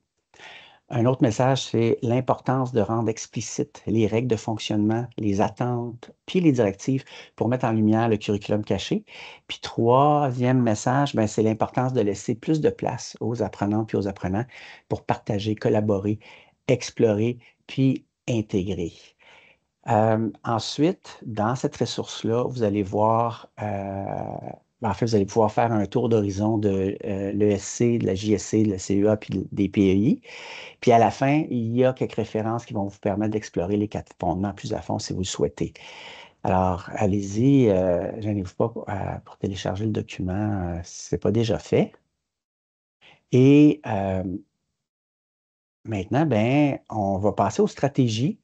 Un autre message, c'est l'importance de rendre explicites les règles de fonctionnement, les attentes, puis les directives pour mettre en lumière le curriculum caché. Puis troisième message, ben, c'est l'importance de laisser plus de place aux apprenants puis aux apprenants pour partager, collaborer, explorer, puis intégrer. Euh, ensuite, dans cette ressource-là, vous allez voir euh, ben, en fait, vous allez pouvoir faire un tour d'horizon de euh, l'ESC, de la JSC, de la e CEA, puis des PEI. Puis à la fin, il y a quelques références qui vont vous permettre d'explorer les quatre fondements plus à fond si vous le souhaitez. Alors, allez-y, Je euh, gênez-vous pas euh, pour, télécharger le document si ce n'est pas déjà fait. Et Maintenant, ben, on va passer aux stratégies.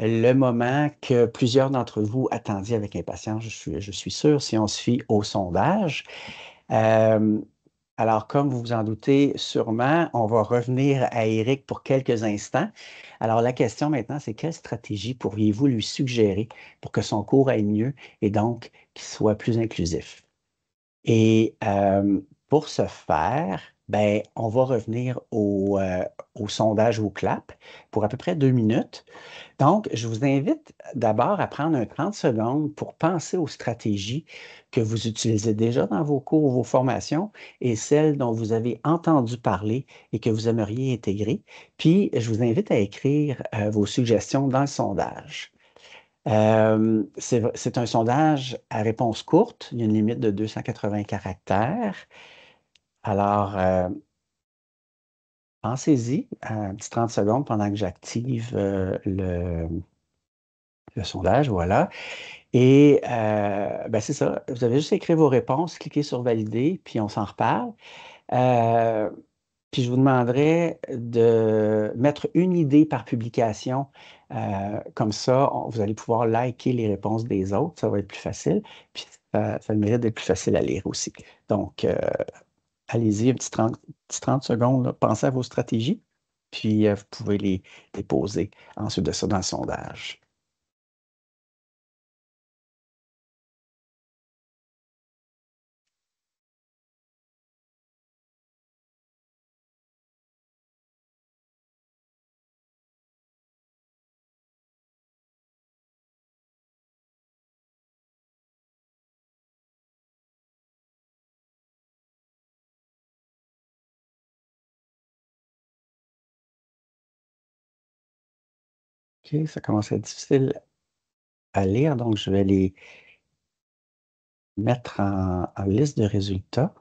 Le moment que plusieurs d'entre vous attendiez avec impatience, je suis, je suis sûr, si on se fie au sondage. Euh, alors, comme vous vous en doutez sûrement, on va revenir à Eric pour quelques instants. Alors, la question maintenant, c'est quelle stratégie pourriez-vous lui suggérer pour que son cours aille mieux et donc qu'il soit plus inclusif? Et euh, pour ce faire, ben, on va revenir au, sondage euh, ou sondage au clap pour à peu près deux minutes. Donc, je vous invite d'abord à prendre un 30 secondes pour penser aux stratégies que vous utilisez déjà dans vos cours ou vos formations et celles dont vous avez entendu parler et que vous aimeriez intégrer. Puis, je vous invite à écrire euh, vos suggestions dans le sondage. Euh, c'est un sondage à réponse courte, il y a une limite de 280 caractères. Alors, euh, pensez-y, un petit 30 secondes pendant que j'active euh, le, sondage, voilà. Et euh, ben, c'est ça, vous avez juste écrit vos réponses, cliquez sur valider, puis on s'en reparle. puis je vous demanderai de mettre une idée par publication. comme ça, vous allez pouvoir liker les réponses des autres, ça va être plus facile. Puis ça, ça mérite d'être plus facile à lire aussi. Donc, allez-y, un petit 30, secondes, pensez à vos stratégies, puis euh, vous pouvez les déposer ensuite de ça dans le sondage. ça commence à être difficile à lire, donc je vais les mettre en, en liste de résultats.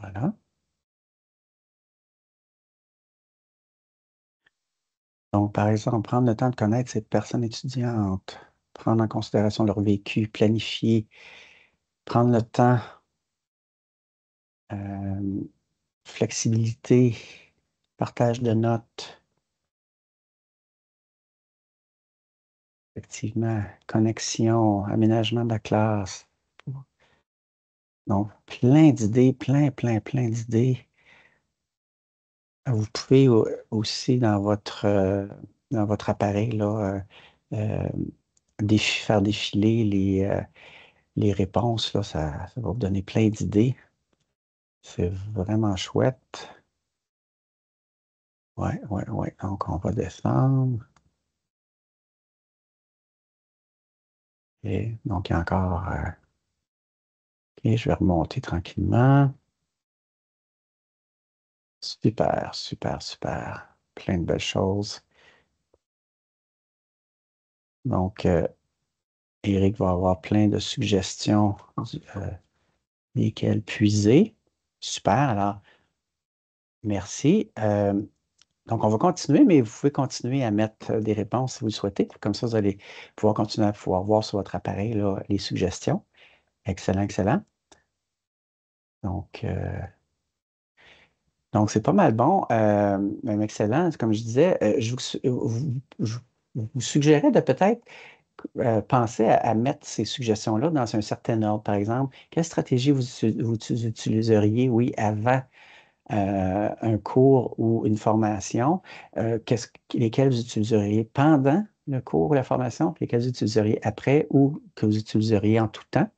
Voilà. Donc, par exemple, prendre le temps de connaître ces personnes étudiantes, prendre en considération leur vécu, planifier, prendre le temps euh, flexibilité, partage de notes. Effectivement, connexion, aménagement de la classe. Donc, plein d'idées, plein, plein, plein d'idées. Vous pouvez aussi dans votre, euh, dans votre appareil là, euh, faire défiler les, réponses. ça va vous donner plein d'idées. C'est vraiment chouette. Ouais, ouais, ouais. Donc, on va descendre. Et donc, il y a encore. Euh, OK, je vais remonter tranquillement. Super, super, super. Plein de belles choses. Donc, Eric euh, va avoir plein de suggestions euh, lesquelles puiser. Super, alors, merci. Euh, donc, on va continuer, mais vous pouvez continuer à mettre euh, des réponses si vous le souhaitez. Comme ça, vous allez pouvoir continuer à pouvoir voir sur votre appareil les suggestions. Excellent, excellent. Donc, euh, donc c'est pas mal bon. même excellent, comme je disais, je vous suggérais de peut-être Pensez euh, penser à, mettre ces suggestions-là dans un certain ordre. Par exemple, quelle stratégie vous, utiliseriez, oui, avant euh, un cours ou une formation? Euh, lesquelles vous utiliseriez pendant le cours ou la formation, lesquelles vous utiliseriez après ou que vous utiliseriez en tout temps?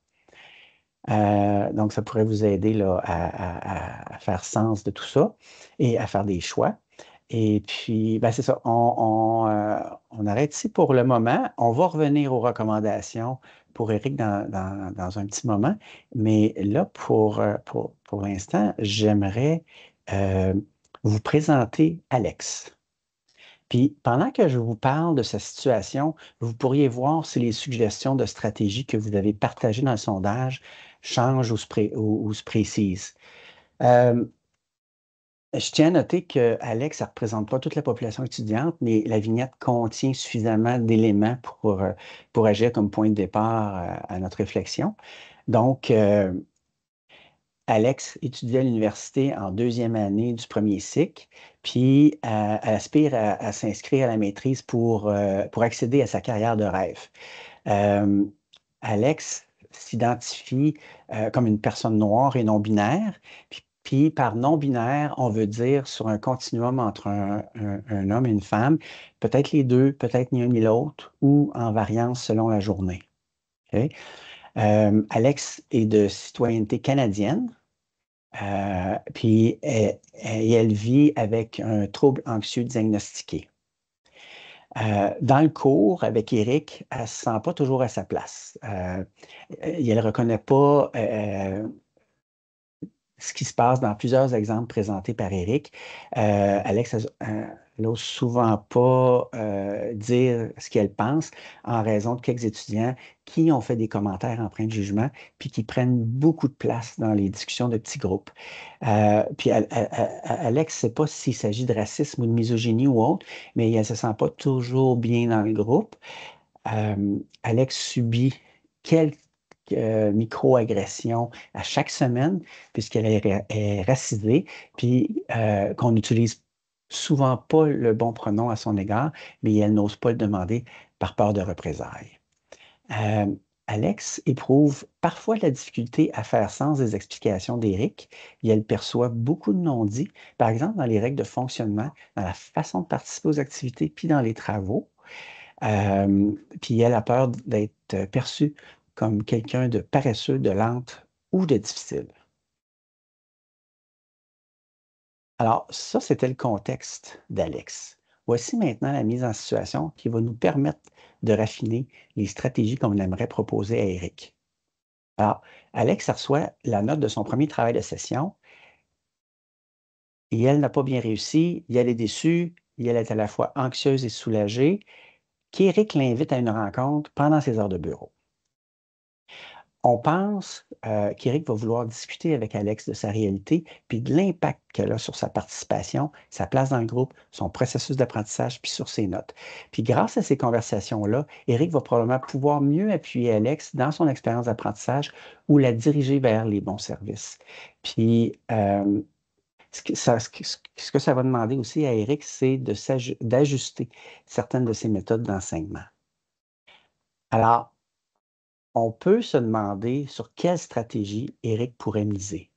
donc, ça pourrait vous aider à, faire sens de tout ça et à faire des choix. Et puis, ben c'est ça, euh, on, arrête ici pour le moment. On va revenir aux recommandations pour Eric dans, un petit moment. Mais là, pour, euh, pour, l'instant, j'aimerais euh, vous présenter Alex. Puis, pendant que je vous parle de sa situation, vous pourriez voir si les suggestions de stratégie que vous avez partagées dans le sondage changent ou se, précisent. Je tiens à noter que Alex, ne représente pas toute la population étudiante, mais la vignette contient suffisamment d'éléments pour, euh, pour agir comme point de départ euh, à, notre réflexion. Donc, euh, Alex étudie à l'université en deuxième année du premier cycle, puis elle aspire à, s'inscrire à la maîtrise pour, pour accéder à sa carrière de rêve. Alex s'identifie comme une personne noire et non binaire, puis puis par non-binaire, on veut dire sur un continuum entre un, homme et une femme, peut-être les deux, peut-être ni un ni l'autre, ou en variance selon la journée. Euh, Alex est de citoyenneté canadienne, euh, puis elle, vit avec un trouble anxieux diagnostiqué. Euh, dans le cours avec Eric, elle ne se sent pas toujours à sa place. elle ne reconnaît pas ce qui se passe dans plusieurs exemples présentés par Eric. Euh, Alex n'ose euh, souvent pas euh, dire ce qu'elle pense en raison de quelques étudiants qui ont fait des commentaires empreints de jugement, puis qui prennent beaucoup de place dans les discussions de petits groupes. puis Alex ne sait pas s'il s'agit de racisme ou de misogynie ou autre, mais elle ne se sent pas toujours bien dans le groupe. Alex subit quelques euh, microagressions à chaque semaine, puisqu'elle est, racisée, puis euh, qu'on n'utilise souvent pas le bon pronom à son égard, mais elle n'ose pas le demander par peur de représailles. Euh, Alex éprouve parfois de la difficulté à faire sens des explications d'Éric et elle perçoit beaucoup de non-dits, par exemple dans les règles de fonctionnement, dans la façon de participer aux activités, puis dans les travaux. Euh, puis elle a peur d'être perçue comme quelqu'un de paresseux, de lente ou de difficile. Alors, ça, c'était le contexte d'Alex. Voici maintenant la mise en situation qui va nous permettre de raffiner les stratégies qu'on aimerait proposer à Eric. Alors, Alex reçoit la note de son premier travail de session et elle n'a pas bien réussi, elle est déçue, elle est à la fois anxieuse et soulagée, Qu'Eric l'invite à une rencontre pendant ses heures de bureau. On pense euh, qu'Éric va vouloir discuter avec Alex de sa réalité, puis de l'impact qu'elle a sur sa participation, sa place dans le groupe, son processus d'apprentissage, puis sur ses notes. Puis grâce à ces conversations-là, Éric va probablement pouvoir mieux appuyer Alex dans son expérience d'apprentissage ou la diriger vers les bons services. Puis euh, ce que, ça, va demander aussi à Éric, c'est d'ajuster certaines de ses méthodes d'enseignement. Alors, on peut se demander sur quelle stratégie Eric pourrait miser.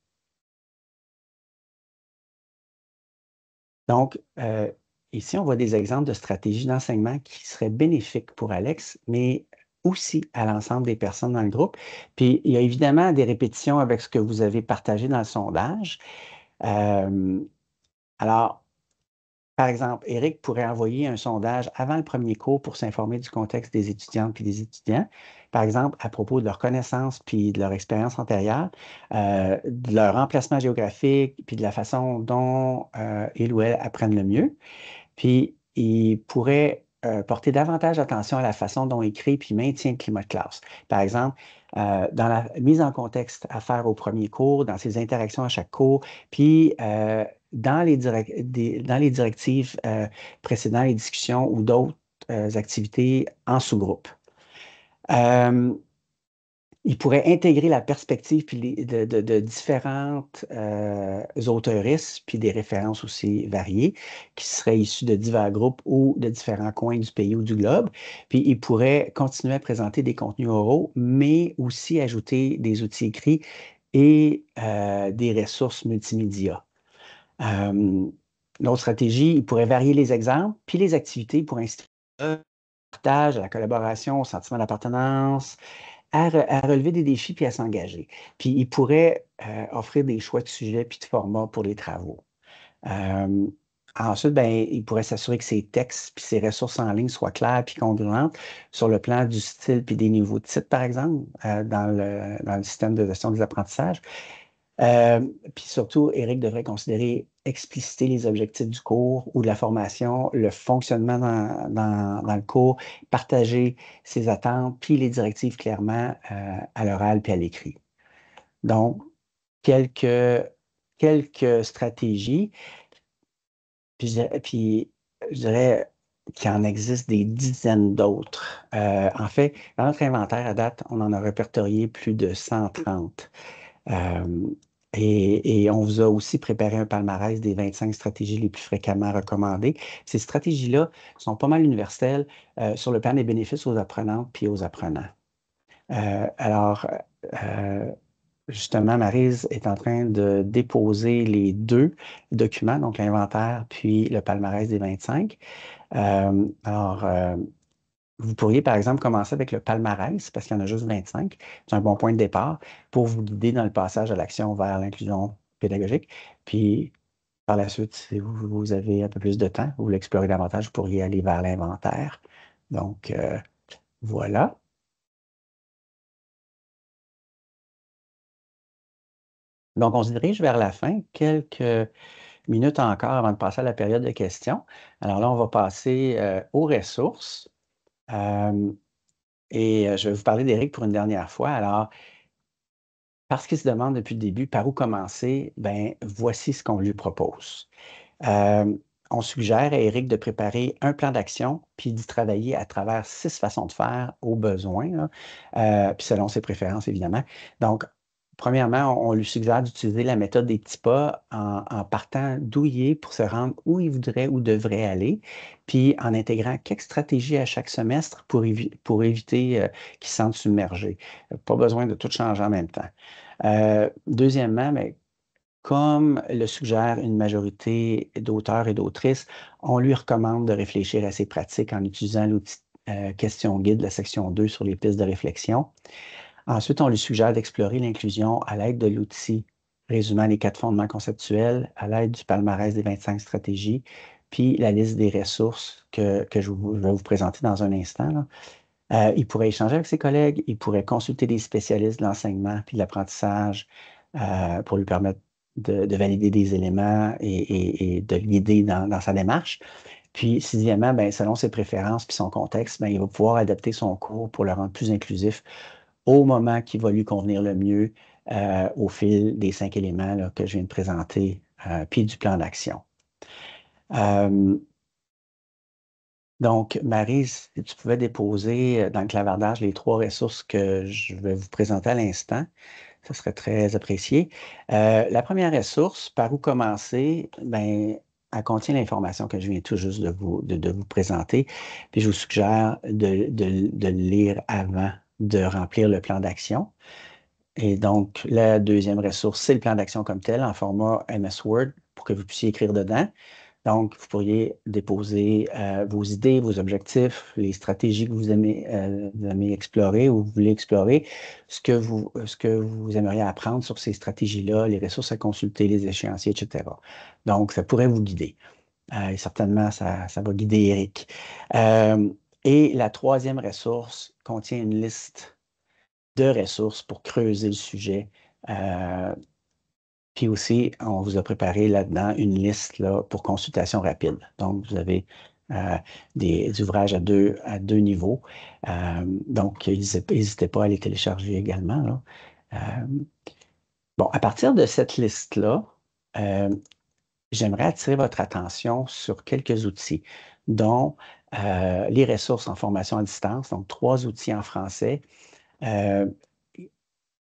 Donc, euh, ici, on voit des exemples de stratégies d'enseignement qui seraient bénéfiques pour Alex, mais aussi à l'ensemble des personnes dans le groupe. Puis, il y a évidemment des répétitions avec ce que vous avez partagé dans le sondage. Euh, alors, par exemple, Eric pourrait envoyer un sondage avant le premier cours pour s'informer du contexte des étudiantes puis des étudiants, par exemple à propos de leurs connaissances puis de leur expérience antérieure, euh, de leur emplacement géographique puis de la façon dont euh, ils ou elles apprennent le mieux. Puis, il pourrait euh, porter davantage attention à la façon dont il crée puis maintient le climat de classe. Par exemple, euh, dans la mise en contexte à faire au premier cours, dans ses interactions à chaque cours, puis euh, dans, les directives précédentes, les discussions ou d'autres activités en sous-groupe il pourrait intégrer la perspective de, différentes euh, auteuristes, puis des références aussi variées, qui seraient issues de divers groupes ou de différents coins du pays ou du globe. Puis il pourrait continuer à présenter des contenus oraux, mais aussi ajouter des outils écrits et euh, des ressources multimédia. Euh, L'autre stratégie, il pourrait varier les exemples, puis les activités pour inciter le partage, la collaboration, au sentiment d'appartenance, à, relever des défis puis à s'engager. Puis il pourrait euh, offrir des choix de sujets puis de formats pour les travaux. Euh, ensuite, ben, pourrait s'assurer que ses textes puis ses ressources en ligne soient claires puis congruentes sur le plan du style puis des niveaux de titre, par exemple, euh, dans, le, dans le système de gestion des apprentissages. Euh, puis surtout, Eric devrait considérer expliciter les objectifs du cours ou de la formation, le fonctionnement dans, le cours, partager ses attentes, puis les directives clairement euh, à l'oral puis à l'écrit. Donc, quelques, quelques stratégies. Puis je dirais, qu'il en existe des dizaines d'autres. Euh, en fait, dans notre inventaire à date, on en a répertorié plus de 130. Euh, et, on vous a aussi préparé un palmarès des 25 stratégies les plus fréquemment recommandées. Ces stratégies-là sont pas mal universelles euh, sur le plan des bénéfices aux apprenants puis aux apprenants. Euh, alors, euh, justement, Marise est en train de déposer les deux documents, donc l'inventaire puis le palmarès des 25. alors, vous pourriez, par exemple, commencer avec le palmarès, parce qu'il y en a juste 25. C'est un bon point de départ pour vous guider dans le passage à l'action vers l'inclusion pédagogique. Puis, par la suite, si vous, avez un peu plus de temps, vous l'explorez davantage, vous pourriez aller vers l'inventaire. Donc, euh, voilà. Donc, on se dirige vers la fin. Quelques minutes encore avant de passer à la période de questions. Alors là, on va passer euh, aux ressources. Euh, et euh, je vais vous parler d'Éric pour une dernière fois. Alors, parce qu'il se demande depuis le début par où commencer, ben voici ce qu'on lui propose. Euh, on suggère à Eric de préparer un plan d'action, puis d'y travailler à travers six façons de faire au besoin, puis selon ses préférences, évidemment. Donc, premièrement, on lui suggère d'utiliser la méthode des petits pas en, partant douillé pour se rendre où il voudrait ou devrait aller, puis en intégrant quelques stratégies à chaque semestre pour, éviter euh, qu'il se sente submergé. Euh, pas besoin de tout changer en même temps. Euh, deuxièmement, mais ben, comme le suggère une majorité d'auteurs et d'autrices, on lui recommande de réfléchir à ses pratiques en utilisant l'outil question guide de la section 2 sur les pistes de réflexion. Ensuite, on lui suggère d'explorer l'inclusion à l'aide de l'outil résumant les quatre fondements conceptuels, à l'aide du palmarès des 25 stratégies, puis la liste des ressources que, je, vais vous présenter dans un instant. Euh, il pourrait échanger avec ses collègues, il pourrait consulter des spécialistes de l'enseignement puis de l'apprentissage euh, pour lui permettre de, valider des éléments et, de l'aider dans, sa démarche. Puis, sixièmement, ben, selon ses préférences puis son contexte, ben, il va pouvoir adapter son cours pour le rendre plus inclusif au moment qui va lui convenir le mieux euh, au fil des cinq éléments que je viens de présenter, euh, puis du plan d'action. Euh, donc, Marie, si tu pouvais déposer dans le clavardage les trois ressources que je vais vous présenter à l'instant, ça serait très apprécié. la première ressource, par où commencer, ben, elle contient l'information que je viens tout juste de vous, vous présenter, puis je vous suggère de, de, de lire avant de remplir le plan d'action. Et donc, la deuxième ressource, c'est le plan d'action comme tel en format MS Word pour que vous puissiez écrire dedans. Donc, vous pourriez déposer euh, vos idées, vos objectifs, les stratégies que vous aimez, euh, explorer ou vous voulez explorer, ce que vous, ce que vous aimeriez apprendre sur ces stratégies-là, les ressources à consulter, les échéanciers, etc. Donc, ça pourrait vous guider. Euh, et certainement, ça, ça va guider Eric. Et la troisième ressource contient une liste de ressources pour creuser le sujet. Euh, puis aussi, on vous a préparé là-dedans une liste là, pour consultation rapide. Donc, vous avez euh, des, ouvrages à deux, à deux niveaux. Euh, donc, n'hésitez pas à les télécharger également. bon, à partir de cette liste-là, j'aimerais attirer votre attention sur quelques outils, dont euh, les ressources en formation à distance, donc trois outils en français. Euh,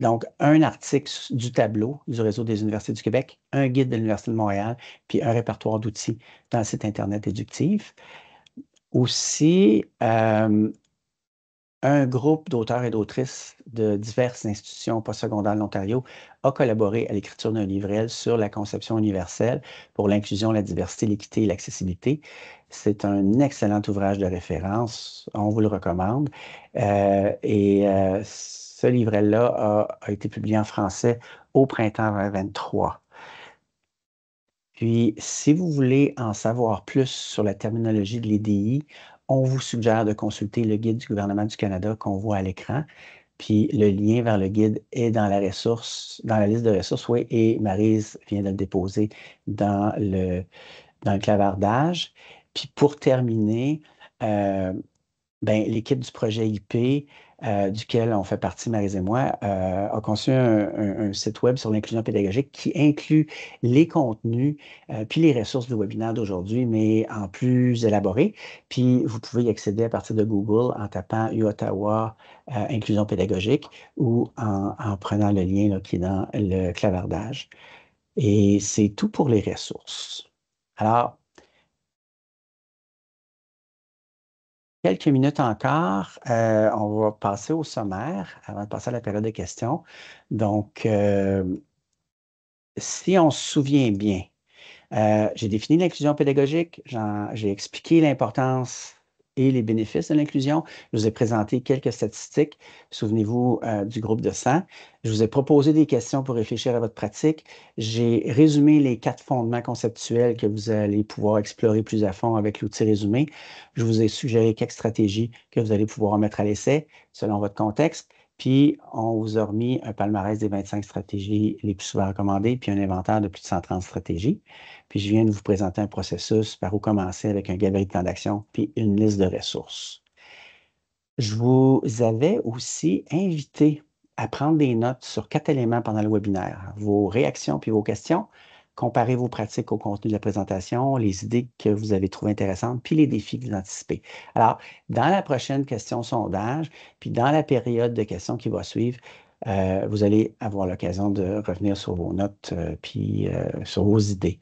donc, un article du tableau du réseau des universités du Québec, un guide de l'Université de Montréal, puis un répertoire d'outils dans le site Internet éductif. Aussi, euh, un groupe d'auteurs et d'autrices de diverses institutions postsecondaires de l'Ontario a collaboré à l'écriture d'un livret sur la conception universelle pour l'inclusion, la diversité, l'équité et l'accessibilité. C'est un excellent ouvrage de référence. On vous le recommande. Euh, et euh, ce livret-là a, été publié en français au printemps 2023. Puis, si vous voulez en savoir plus sur la terminologie de l'EDI, on vous suggère de consulter le guide du gouvernement du Canada qu'on voit à l'écran. Puis le lien vers le guide est dans la ressource, dans la liste de ressources, oui, et Marise vient de le déposer dans le, dans le clavardage. Puis pour terminer, euh, ben, l'équipe du projet IP, euh, duquel on fait partie, Marie et moi, euh, a conçu un, site web sur l'inclusion pédagogique qui inclut les contenus puis les ressources du webinaire d'aujourd'hui, mais en plus élaboré. Puis vous pouvez y accéder à partir de Google en tapant Ottawa inclusion pédagogique ou en, prenant le lien qui est dans le clavardage. Et c'est tout pour les ressources. Alors, quelques minutes encore, euh, on va passer au sommaire avant de passer à la période de questions. Donc, euh, si on se souvient bien, euh, j'ai défini l'inclusion pédagogique, j'ai expliqué l'importance et les bénéfices de l'inclusion. Je vous ai présenté quelques statistiques. Souvenez-vous euh, du groupe de 100. Je vous ai proposé des questions pour réfléchir à votre pratique. J'ai résumé les quatre fondements conceptuels que vous allez pouvoir explorer plus à fond avec l'outil résumé. Je vous ai suggéré quelques stratégies que vous allez pouvoir mettre à l'essai selon votre contexte. Puis, on vous a remis un palmarès des 25 stratégies les plus souvent recommandées, puis un inventaire de plus de 130 stratégies. Puis, je viens de vous présenter un processus par où commencer avec un gabarit de plan d'action, puis une liste de ressources. Je vous avais aussi invité à prendre des notes sur quatre éléments pendant le webinaire, vos réactions puis vos questions, Comparez vos pratiques au contenu de la présentation, les idées que vous avez trouvées intéressantes, puis les défis que vous anticipez. Alors, dans la prochaine question sondage, puis dans la période de questions qui va suivre, euh, vous allez avoir l'occasion de revenir sur vos notes, euh, puis euh, sur vos idées.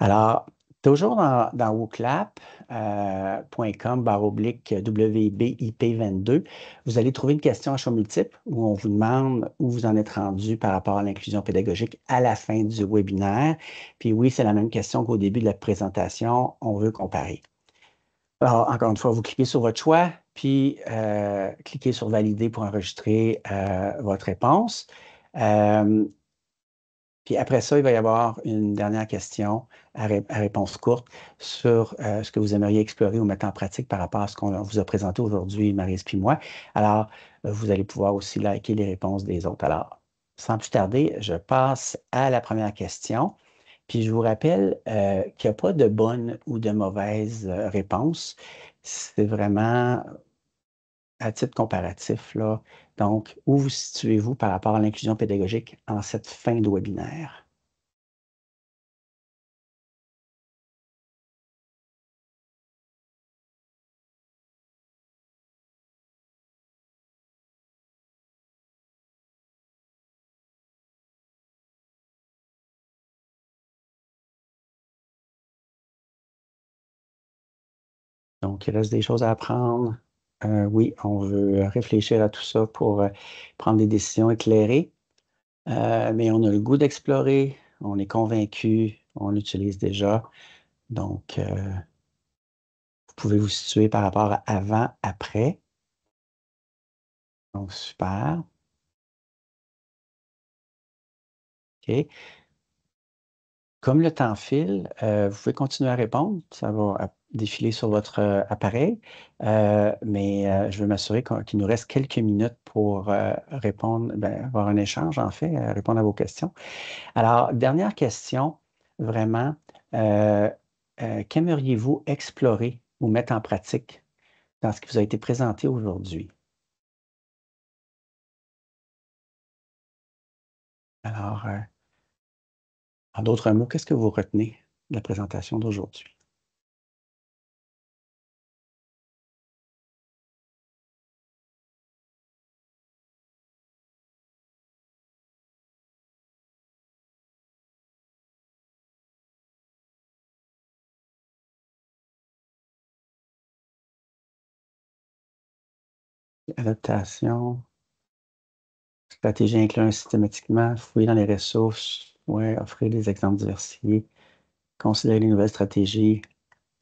Alors, Toujours dans, dans woclap.com euh, barre oblique WBIP22, vous allez trouver une question à choix multiple où on vous demande où vous en êtes rendu par rapport à l'inclusion pédagogique à la fin du webinaire. Puis oui, c'est la même question qu'au début de la présentation, on veut comparer. Alors, encore une fois, vous cliquez sur votre choix, puis euh, cliquez sur Valider pour enregistrer euh, votre réponse. Puis après ça, il va y avoir une dernière question à, réponse courte sur euh, ce que vous aimeriez explorer ou mettre en pratique par rapport à ce qu'on vous a présenté aujourd'hui, Marise puis moi. Alors, vous allez pouvoir aussi liker les réponses des autres. Alors, sans plus tarder, je passe à la première question. Puis je vous rappelle euh, qu'il n'y a pas de bonne ou de mauvaise euh, réponse. C'est vraiment à titre comparatif, là, donc où vous situez-vous par rapport à l'inclusion pédagogique en cette fin de webinaire? Donc, il reste des choses à apprendre. Euh, oui, on veut réfléchir à tout ça pour euh, prendre des décisions éclairées. Euh, mais on a le goût d'explorer, on est convaincu, on l'utilise déjà. Donc, vous pouvez vous situer par rapport à avant, après. Donc, super. OK. Comme le temps file, vous pouvez continuer à répondre. Ça va défiler sur votre euh, appareil, euh, mais euh, je veux m'assurer qu'il nous reste quelques minutes pour répondre, ben, avoir un échange en fait, répondre à vos questions. Alors, dernière question, vraiment, qu'aimeriez-vous explorer ou mettre en pratique dans ce qui vous a été présenté aujourd'hui? Alors, en d'autres mots, qu'est-ce que vous retenez de la présentation d'aujourd'hui? adaptation, stratégie incluant systématiquement, fouiller dans les ressources, ouais, offrir des exemples diversifiés, considérer les nouvelles stratégies,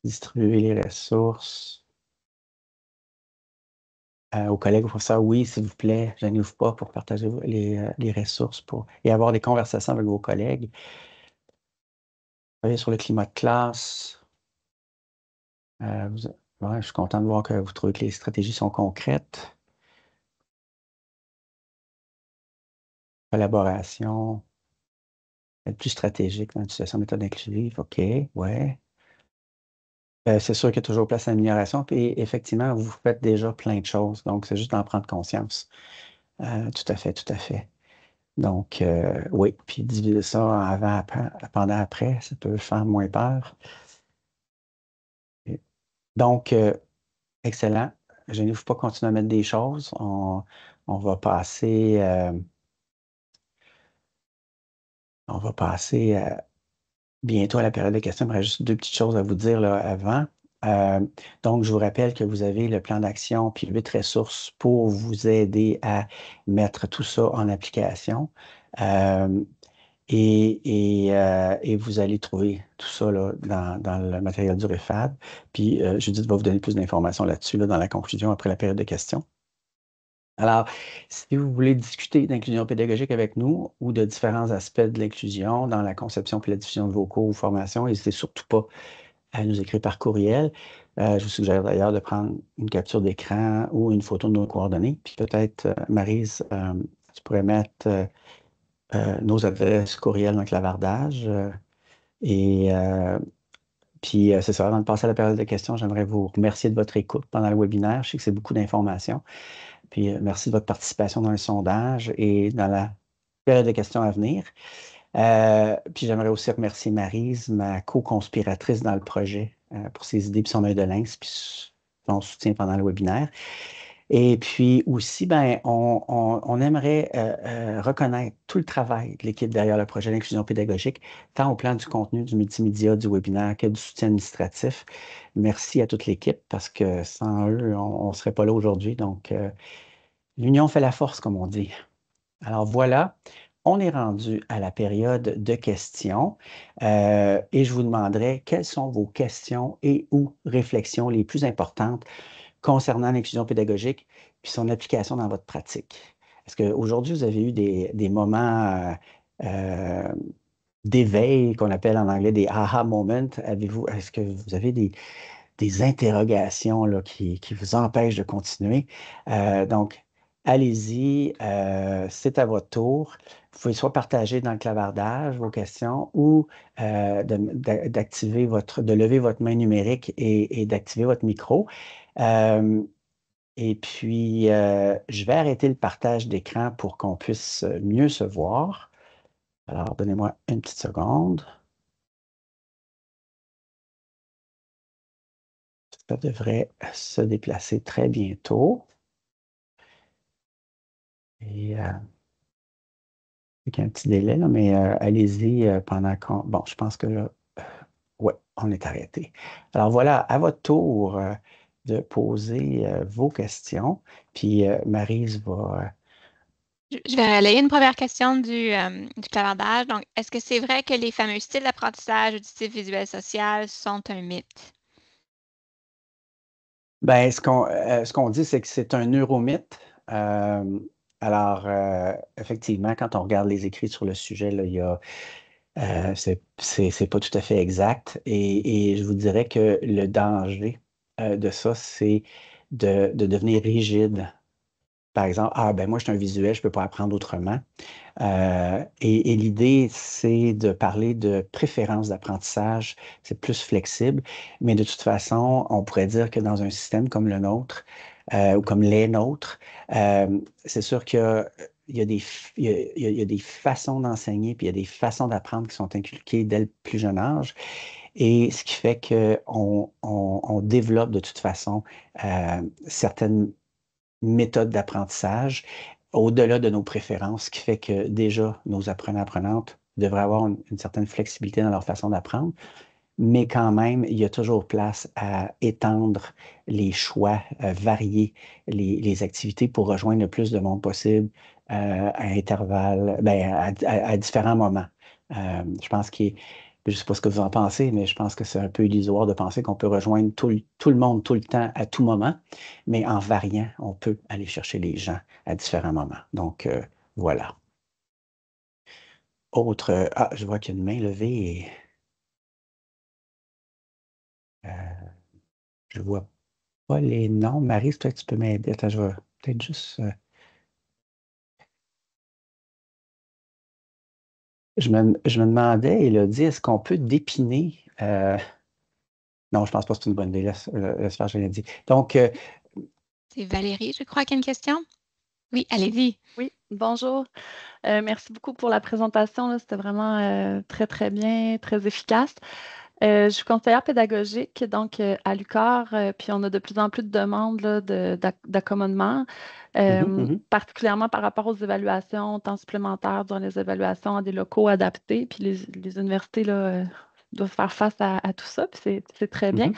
distribuer les ressources. Euh, aux collègues, pour ça. oui, s'il vous plaît, je n'ouvre pas pour partager euh, les, ressources pour, et avoir des conversations avec vos collègues. sur le climat de classe. Euh, je suis content de voir que vous trouvez que les stratégies sont concrètes. collaboration, être plus stratégique dans l'utilisation de méthodes inclusives, OK, ouais. Euh, c'est sûr qu'il y a toujours place à l'amélioration, puis effectivement, vous faites déjà plein de choses, donc c'est juste d'en prendre conscience. Euh, tout à fait, tout à fait. Donc, euh, oui, puis diviser ça avant, pendant, après, ça peut faire moins peur. Donc, excellent. Je ne veux pas continuer à mettre des choses. on va passer on va passer euh, bientôt à la période de questions. juste deux petites choses à vous dire avant. Euh, donc, je vous rappelle que vous avez le plan d'action puis huit ressources pour vous aider à mettre tout ça en application. Euh, et, vous allez trouver tout ça dans, le matériel du REFAD. Puis, Judith va vous donner plus d'informations là-dessus dans la conclusion après la période de questions. Alors, si vous voulez discuter d'inclusion pédagogique avec nous ou de différents aspects de l'inclusion dans la conception et la diffusion de vos cours ou formations, n'hésitez surtout pas à nous écrire par courriel. Euh, je vous suggère d'ailleurs de prendre une capture d'écran ou une photo de nos coordonnées. Puis peut-être, euh, Marise, euh, tu pourrais mettre nos adresses courriel dans le clavardage. et puis, c'est ça, avant de passer à la période de questions, j'aimerais vous remercier de votre écoute pendant le webinaire. Je sais que c'est beaucoup d'informations. Puis euh, merci de votre participation dans le sondage et dans la période de questions à venir. Euh, puis j'aimerais aussi remercier Marise, ma co-conspiratrice dans le projet, euh, pour ses idées, puis son œil de lynx, puis son soutien pendant le webinaire. Et puis aussi, ben, on, aimerait euh, euh, reconnaître tout le travail de l'équipe derrière le projet d'inclusion pédagogique, tant au plan du contenu, du multimédia, du webinaire que du soutien administratif. Merci à toute l'équipe parce que sans eux, on ne serait pas là aujourd'hui. Donc, euh, l'union fait la force, comme on dit. Alors voilà, on est rendu à la période de questions et je vous demanderai quelles sont vos questions et ou réflexions les plus importantes concernant l'inclusion pédagogique puis son application dans votre pratique. Est-ce qu'aujourd'hui, vous avez eu des, moments euh, euh, d'éveil qu'on appelle en anglais des aha moments? Avez-vous, est-ce que vous avez des, interrogations là, qui, vous empêchent de continuer? Euh, donc, allez-y, c'est à votre tour. Vous pouvez soit partager dans le clavardage vos questions ou d'activer votre, de lever votre main numérique et, et d'activer votre micro. Euh, et puis, euh, je vais arrêter le partage d'écran pour qu'on puisse euh, mieux se voir. Alors, donnez-moi une petite seconde. Ça devrait se déplacer très bientôt. Et un petit délai, mais allez-y pendant qu'on. Bon, je pense que là, ouais, on est arrêté. Alors voilà, à votre tour de poser euh, vos questions. Puis euh, Marise va. Euh, je vais relayer une première question du, clavardage. Donc, est-ce que c'est vrai que les fameux styles d'apprentissage auditif, visuel, social sont un mythe? Bien, ce qu'on ce qu'on dit, c'est que c'est un neuromythe. alors, effectivement, quand on regarde les écrits sur le sujet, là, il y a. c'est pas tout à fait exact. Et, et je vous dirais que le danger euh, de ça, c'est de, de, devenir rigide. Par exemple, ah ben moi je suis un visuel, je ne peux pas apprendre autrement. Euh, et, l'idée, c'est de parler de préférence d'apprentissage, c'est plus flexible, mais de toute façon, on pourrait dire que dans un système comme le nôtre, euh, ou comme les nôtres, c'est sûr qu'il il y, a des, il, il y a des, façons d'enseigner, puis il y a des façons d'apprendre qui sont inculquées dès le plus jeune âge. Et ce qui fait qu'on on, développe de toute façon euh, certaines méthodes d'apprentissage au-delà de nos préférences, ce qui fait que déjà nos apprenants-apprenantes devraient avoir une, certaine flexibilité dans leur façon d'apprendre mais quand même, il y a toujours place à étendre les choix, à euh, varier les, activités pour rejoindre le plus de monde possible euh, à intervalles, ben, à, différents moments. je pense qu'il je ne sais pas ce que vous en pensez, mais je pense que c'est un peu illusoire de penser qu'on peut rejoindre tout le, monde tout le temps à tout moment, mais en variant, on peut aller chercher les gens à différents moments. Donc, euh, voilà. Autre, euh, ah, je vois qu'il y a une main levée Je ne euh, je vois pas les noms. Marie, toi, tu peux m'aider. Attends, je vais peut-être juste Je me, je me demandais, Elodie, est-ce qu'on peut dépiner? Euh, non, je ne pense pas que c'est une bonne idée. Laisse, euh, faire, je l'ai dit. Donc. Euh, c'est Valérie, je crois, qui a une question. Oui, allez-y. Oui, bonjour. merci beaucoup pour la présentation. C'était vraiment très, très bien, très efficace. Euh, je suis conseillère pédagogique, donc euh, à l'UCAR, euh, puis on a de plus en plus de demandes d'accommodement, mmh mmh particulièrement par rapport aux évaluations, temps supplémentaire dans les évaluations à des locaux adaptés, puis les, universités doivent faire face à, tout ça, puis c'est très mmh bien.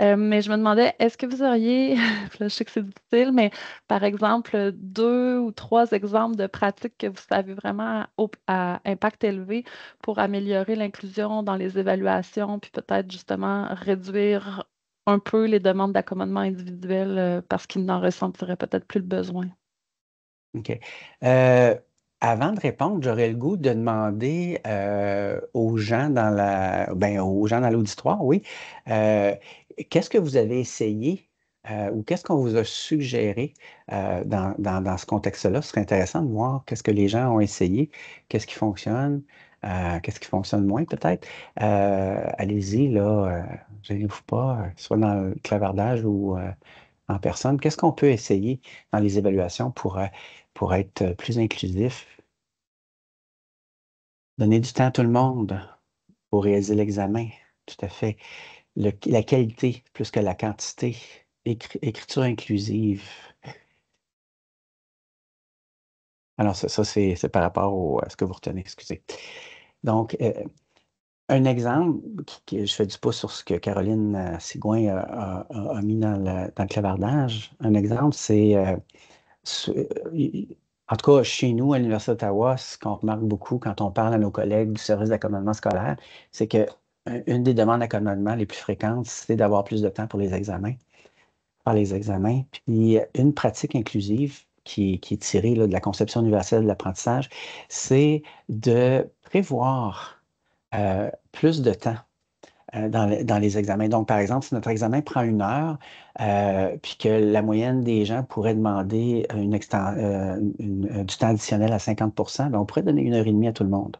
Euh, mais je me demandais, est-ce que vous auriez, <laughs> je sais que c'est difficile, mais par exemple, deux ou trois exemples de pratiques que vous savez vraiment à, impact élevé pour améliorer l'inclusion dans les évaluations, puis peut-être justement réduire un peu les demandes d'accommodement individuel euh, parce qu'ils n'en ressentiraient peut-être plus le besoin. OK. Euh, avant de répondre, j'aurais le goût de demander aux gens dans la ben, aux gens dans l'auditoire, oui, Qu'est-ce que vous avez essayé euh, ou qu'est-ce qu'on vous a suggéré euh, dans, ce contexte-là? Ce serait intéressant de voir qu'est-ce que les gens ont essayé, qu'est-ce qui fonctionne, euh, qu'est-ce qui fonctionne moins peut-être. Allez-y, là, gênez-vous pas, soit dans le clavardage ou en personne. Qu'est-ce qu'on peut essayer dans les évaluations pour, pour être plus inclusif? Donner du temps à tout le monde pour réaliser l'examen, tout à fait la qualité plus que la quantité. écriture inclusive. Alors, ça, c'est par rapport à ce que vous retenez, excusez. Donc, euh, un exemple, je fais du pouce sur ce que Caroline euh, Sigouin a, mis dans le, clavardage. Un exemple, c'est, euh, en tout cas, chez nous, à l'Université d'Ottawa, ce qu'on remarque beaucoup quand on parle à nos collègues du service d'accompagnement scolaire, c'est que euh, une des demandes d'accommodement les plus fréquentes, c'est d'avoir plus de temps pour les examens, par les examens. Puis euh, une pratique inclusive qui, est tirée de la conception universelle de l'apprentissage, c'est de prévoir euh, plus de temps dans les, examens. Donc, par exemple, si notre examen prend une heure, euh, puis que la moyenne des gens pourrait demander du temps additionnel à 50 ben, on pourrait donner une heure et demie à tout le monde.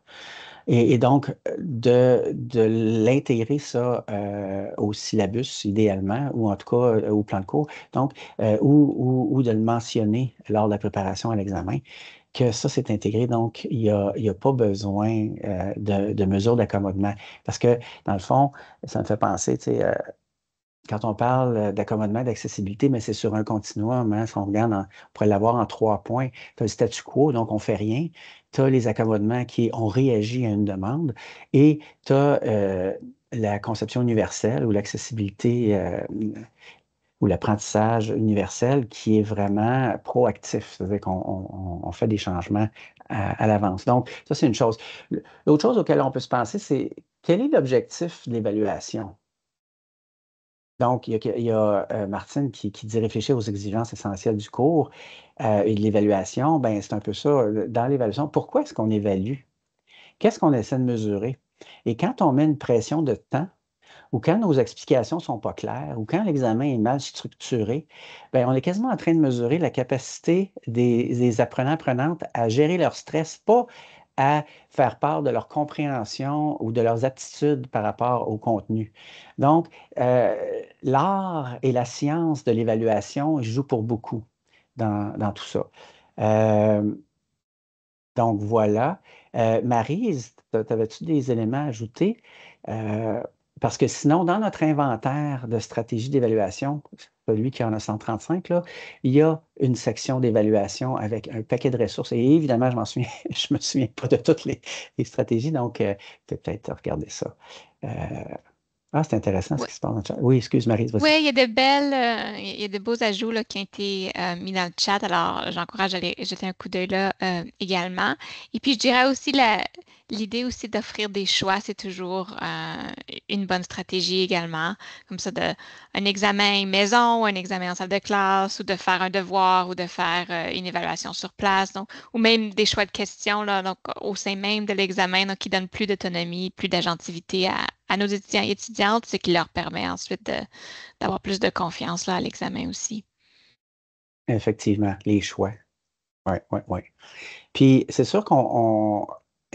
Et, donc, euh, de, de l'intégrer ça euh, au syllabus, idéalement, ou en tout cas euh, au plan de cours, donc, ou, ou, de le mentionner lors de la préparation à l'examen, que ça, s'est intégré. Donc, il n'y a, a, pas besoin de, de mesures d'accommodement. Parce que, dans le fond, ça me fait penser, tu sais, quand on parle euh, d'accommodement, d'accessibilité, mais c'est sur un continuum. Hein. si on regarde, on pourrait l'avoir en trois points. Tu as le statu quo, donc on ne fait rien. Tu as les accommodements qui ont réagi à une demande. Et tu as euh, la conception universelle ou l'accessibilité euh, ou l'apprentissage universel qui est vraiment proactif, c'est-à-dire qu'on fait des changements à, à l'avance. Donc, ça, c'est une chose. L'autre chose auquel on peut se penser, c'est quel est l'objectif de l'évaluation? Donc, il y a, euh, Martine qui, dit réfléchir aux exigences essentielles du cours euh, et de l'évaluation. Ben, c'est un peu ça. Euh, dans l'évaluation, pourquoi est-ce qu'on évalue? Qu'est-ce qu'on essaie de mesurer? Et quand on met une pression de temps, ou quand nos explications ne sont pas claires, ou quand l'examen est mal structuré, bien, on est quasiment en train de mesurer la capacité des, des apprenants-apprenantes à gérer leur stress, pas à faire part de leur compréhension ou de leurs aptitudes par rapport au contenu. Donc, euh, l'art et la science de l'évaluation jouent pour beaucoup dans, tout ça. Euh, donc, voilà. Euh, Marie, avais-tu des éléments à ajouter? Euh, parce que sinon, dans notre inventaire de stratégie d'évaluation, celui qui en a 135, là, il y a une section d'évaluation avec un paquet de ressources. Et évidemment, je ne <laughs> me souviens pas de toutes les, stratégies, donc euh, peut-être regarder ça. Euh, ah, c'est intéressant ce qui se passe dans le chat. Oui, excuse Marie. Oui, il y a de belles, euh, il y a de beaux ajouts qui ont été euh, mis dans le chat. Alors, j'encourage à aller jeter un coup d'œil là euh, également. Et puis, je dirais aussi la, l'idée aussi d'offrir des choix, c'est toujours une bonne stratégie également. Comme ça, de, un examen maison ou un examen en salle de classe ou de faire un devoir ou de faire une évaluation sur place. Donc, ou même des choix de questions là, donc, au sein même de l'examen, donc qui donne plus d'autonomie, plus d'agentivité à, à nos étudiants et étudiantes, c'est qui leur permet ensuite d'avoir plus de confiance là, à l'examen aussi. Effectivement, les choix. Oui, oui, oui. Puis c'est sûr qu'on,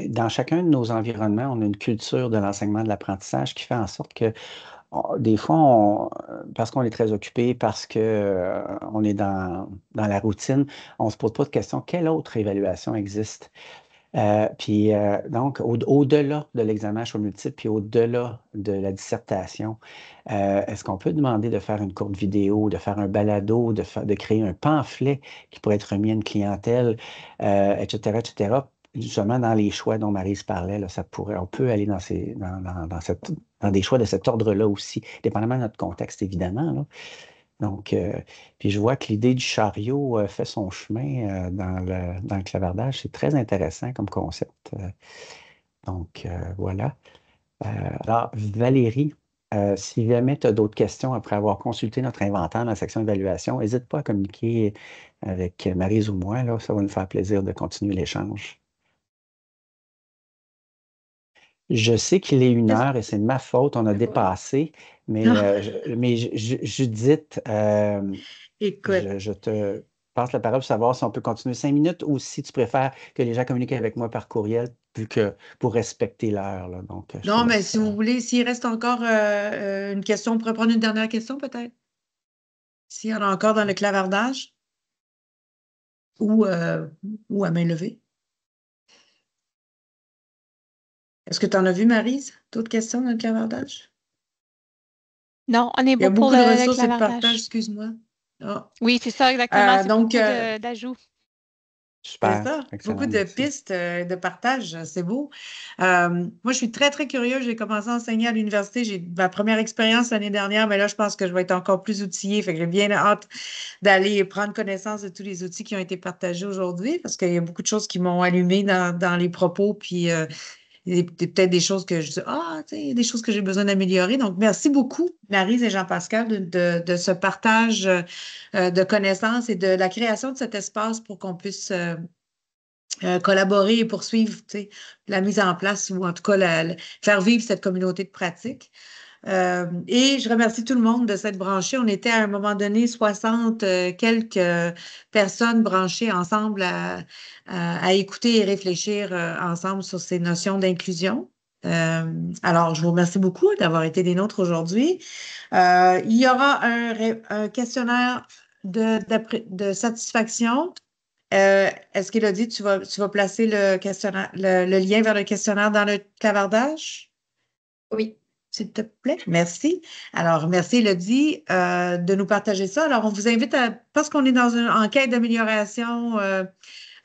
dans chacun de nos environnements, on a une culture de l'enseignement de l'apprentissage qui fait en sorte que des fois, parce qu'on est très occupé, parce qu'on euh, est dans, dans, la routine, on ne se pose pas de question quelle autre évaluation existe. Euh, puis euh, donc, au-delà de l'examen à choix multiple, puis au-delà de la dissertation, euh, est-ce qu'on peut demander de faire une courte vidéo, de faire un balado, de, de créer un pamphlet qui pourrait être remis à une clientèle, etc., etc., justement dans les choix dont Marie se parlait, ça pourrait, on peut aller dans, ces, dans, cette, dans des choix de cet ordre-là aussi, dépendamment de notre contexte, évidemment. Donc, euh, puis je vois que l'idée du chariot euh, fait son chemin euh, dans, le, clavardage. C'est très intéressant comme concept. donc, voilà. alors, Valérie, si jamais tu as d'autres questions après avoir consulté notre inventaire dans la section évaluation, n'hésite pas à communiquer avec Marise ou moi. ça va nous faire plaisir de continuer l'échange. Je sais qu'il est une heure et c'est de ma faute, on a dépassé. Mais, euh, Judith, euh, je, te passe la parole pour savoir si on peut continuer cinq minutes ou si tu préfères que les gens communiquent avec moi par courriel vu que pour respecter l'heure. non, mais si vous euh, voulez, s'il reste encore une question, on pourrait prendre une dernière question peut-être. S'il y en a encore dans le clavardage ou, ou à main levée. Est-ce que tu en as vu, Marise, d'autres questions dans le clavardage? Non, on est bon beaucoup de ressources de partage, excuse-moi. Ah. Oui, c'est ça, exactement. Euh, donc, beaucoup euh, d'ajouts. Super. Ça. Beaucoup de pistes euh, de partage, c'est beau. moi, je suis très, très curieuse. J'ai commencé à enseigner à l'université. J'ai ma première expérience l'année dernière, mais là, je pense que je vais être encore plus outillée. j'ai bien hâte d'aller prendre connaissance de tous les outils qui ont été partagés aujourd'hui parce qu'il y a beaucoup de choses qui m'ont allumée dans, les propos. Puis, peut-être des choses que je ah, tu sais, des choses que j'ai besoin d'améliorer. Donc, merci beaucoup, Marise et Jean-Pascal, de, ce partage euh, de connaissances et de la création de cet espace pour qu'on puisse euh, euh, collaborer et poursuivre la mise en place ou en tout cas faire vivre cette communauté de pratique. Euh, et je remercie tout le monde de s'être branché. On était à un moment donné 60 euh, quelques euh, personnes branchées ensemble à, écouter et réfléchir ensemble sur ces notions d'inclusion. alors, je vous remercie beaucoup d'avoir été des nôtres aujourd'hui. il y aura un, questionnaire de, satisfaction. Est-ce qu'Élodie, tu vas, tu vas placer le, questionnaire, le lien vers le questionnaire dans le clavardage? Oui s'il te plaît. Merci. Alors, merci Elodie euh, de nous partager ça. Alors, on vous invite à, parce qu'on est dans une enquête d'amélioration euh,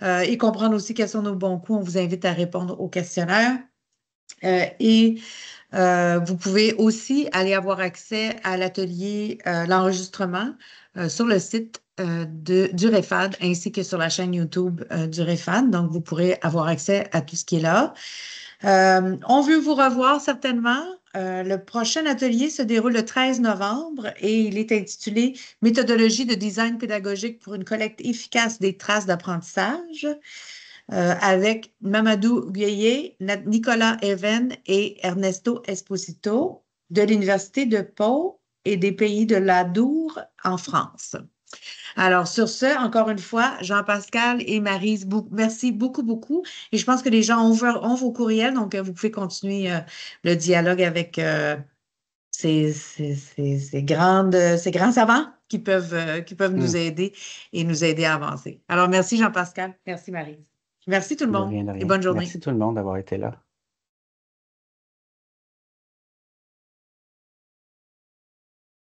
euh, et comprendre aussi quels sont nos bons coups, on vous invite à répondre au questionnaire. et vous pouvez aussi aller avoir accès à l'atelier, l'enregistrement sur le site du REFAD ainsi que sur la chaîne YouTube du REFAD. Donc, vous pourrez avoir accès à tout ce qui est là. on veut vous revoir certainement. Euh, le prochain atelier se déroule le 13 novembre et il est intitulé Méthodologie de design pédagogique pour une collecte efficace des traces d'apprentissage euh, avec Mamadou Gueye, Nicolas Even et Ernesto Esposito de l'Université de Pau et des pays de l'Adour en France. Alors, sur ce, encore une fois, Jean-Pascal et Marise, merci beaucoup, beaucoup. Et je pense que les gens ont, vos courriels, donc euh, vous pouvez continuer euh, le dialogue avec euh, ces, grandes, ces grands savants qui peuvent, qui peuvent nous mm. aider et nous aider à avancer. Alors, merci Jean-Pascal, merci Marise. Merci tout le monde et bonne journée. Merci tout le monde d'avoir été là.